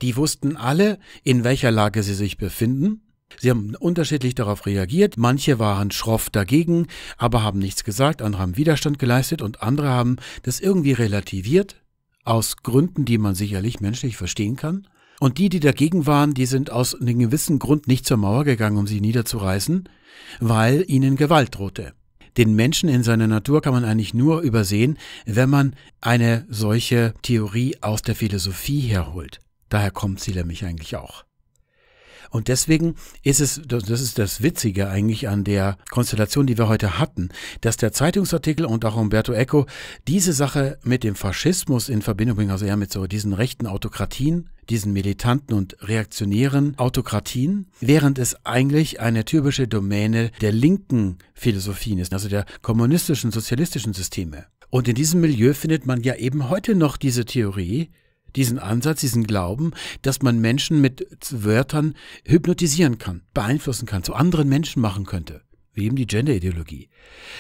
Die wussten alle, in welcher Lage sie sich befinden. Sie haben unterschiedlich darauf reagiert. Manche waren schroff dagegen, aber haben nichts gesagt. Andere haben Widerstand geleistet und andere haben das irgendwie relativiert. Aus Gründen, die man sicherlich menschlich verstehen kann. Und die, die dagegen waren, die sind aus einem gewissen Grund nicht zur Mauer gegangen, um sie niederzureißen, weil ihnen Gewalt drohte. Den Menschen in seiner Natur kann man eigentlich nur übersehen, wenn man eine solche Theorie aus der Philosophie herholt. Daher kommt sie nämlich eigentlich auch. Und deswegen ist es, das ist das Witzige eigentlich an der Konstellation, die wir heute hatten, dass der Zeitungsartikel und auch Umberto Eco diese Sache mit dem Faschismus in Verbindung bringen, also ja mit so diesen rechten Autokratien, diesen militanten und reaktionären Autokratien, während es eigentlich eine typische Domäne der linken Philosophien ist, also der kommunistischen, sozialistischen Systeme. Und in diesem Milieu findet man ja eben heute noch diese Theorie, diesen Ansatz, diesen Glauben, dass man Menschen mit Wörtern hypnotisieren kann, beeinflussen kann, zu anderen Menschen machen könnte. Wie eben die Genderideologie.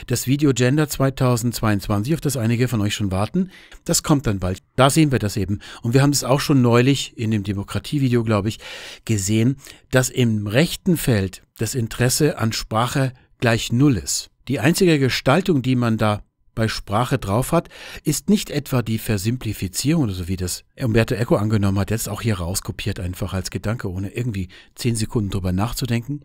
Das Video Gender 2022, auf das einige von euch schon warten, das kommt dann bald. Da sehen wir das eben. Und wir haben es auch schon neulich in dem Demokratievideo, glaube ich, gesehen, dass im rechten Feld das Interesse an Sprache gleich Null ist. Die einzige Gestaltung, die man da bei Sprache drauf hat, ist nicht etwa die Versimplifizierung oder so, wie das Umberto Eco angenommen hat, jetzt auch hier rauskopiert einfach als Gedanke, ohne irgendwie zehn Sekunden drüber nachzudenken,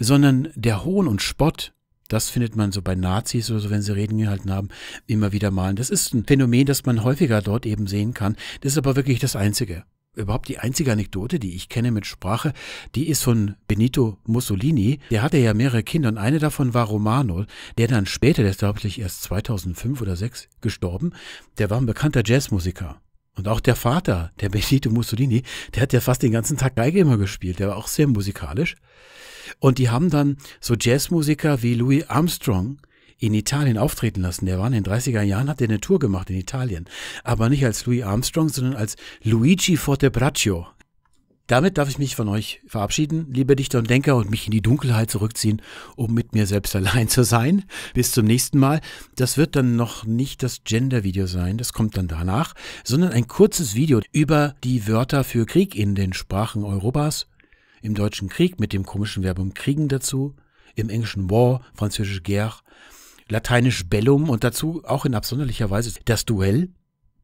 sondern der Hohn und Spott, das findet man so bei Nazis oder so, wenn sie Reden gehalten haben, immer wieder malen. Das ist ein Phänomen, das man häufiger dort eben sehen kann. Das ist aber wirklich das Einzige überhaupt die einzige Anekdote, die ich kenne mit Sprache, die ist von Benito Mussolini. Der hatte ja mehrere Kinder und eine davon war Romano, der dann später, der ist glaube ich erst 2005 oder 6 gestorben, der war ein bekannter Jazzmusiker. Und auch der Vater, der Benito Mussolini, der hat ja fast den ganzen Tag Geige immer gespielt, der war auch sehr musikalisch. Und die haben dann so Jazzmusiker wie Louis Armstrong in Italien auftreten lassen. Der war in den 30er Jahren, hat er eine Tour gemacht in Italien. Aber nicht als Louis Armstrong, sondern als Luigi Fortebraccio. Damit darf ich mich von euch verabschieden, liebe Dichter und Denker, und mich in die Dunkelheit zurückziehen, um mit mir selbst allein zu sein. Bis zum nächsten Mal. Das wird dann noch nicht das Gender-Video sein, das kommt dann danach, sondern ein kurzes Video über die Wörter für Krieg in den Sprachen Europas, im deutschen Krieg mit dem komischen Verbum kriegen dazu, im englischen War, französisch Guerre lateinisch Bellum und dazu auch in absonderlicher Weise das Duell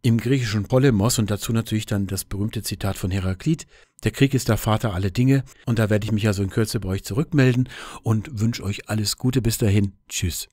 im griechischen Polemos und dazu natürlich dann das berühmte Zitat von Heraklit, der Krieg ist der Vater aller Dinge und da werde ich mich also in Kürze bei euch zurückmelden und wünsche euch alles Gute bis dahin. Tschüss.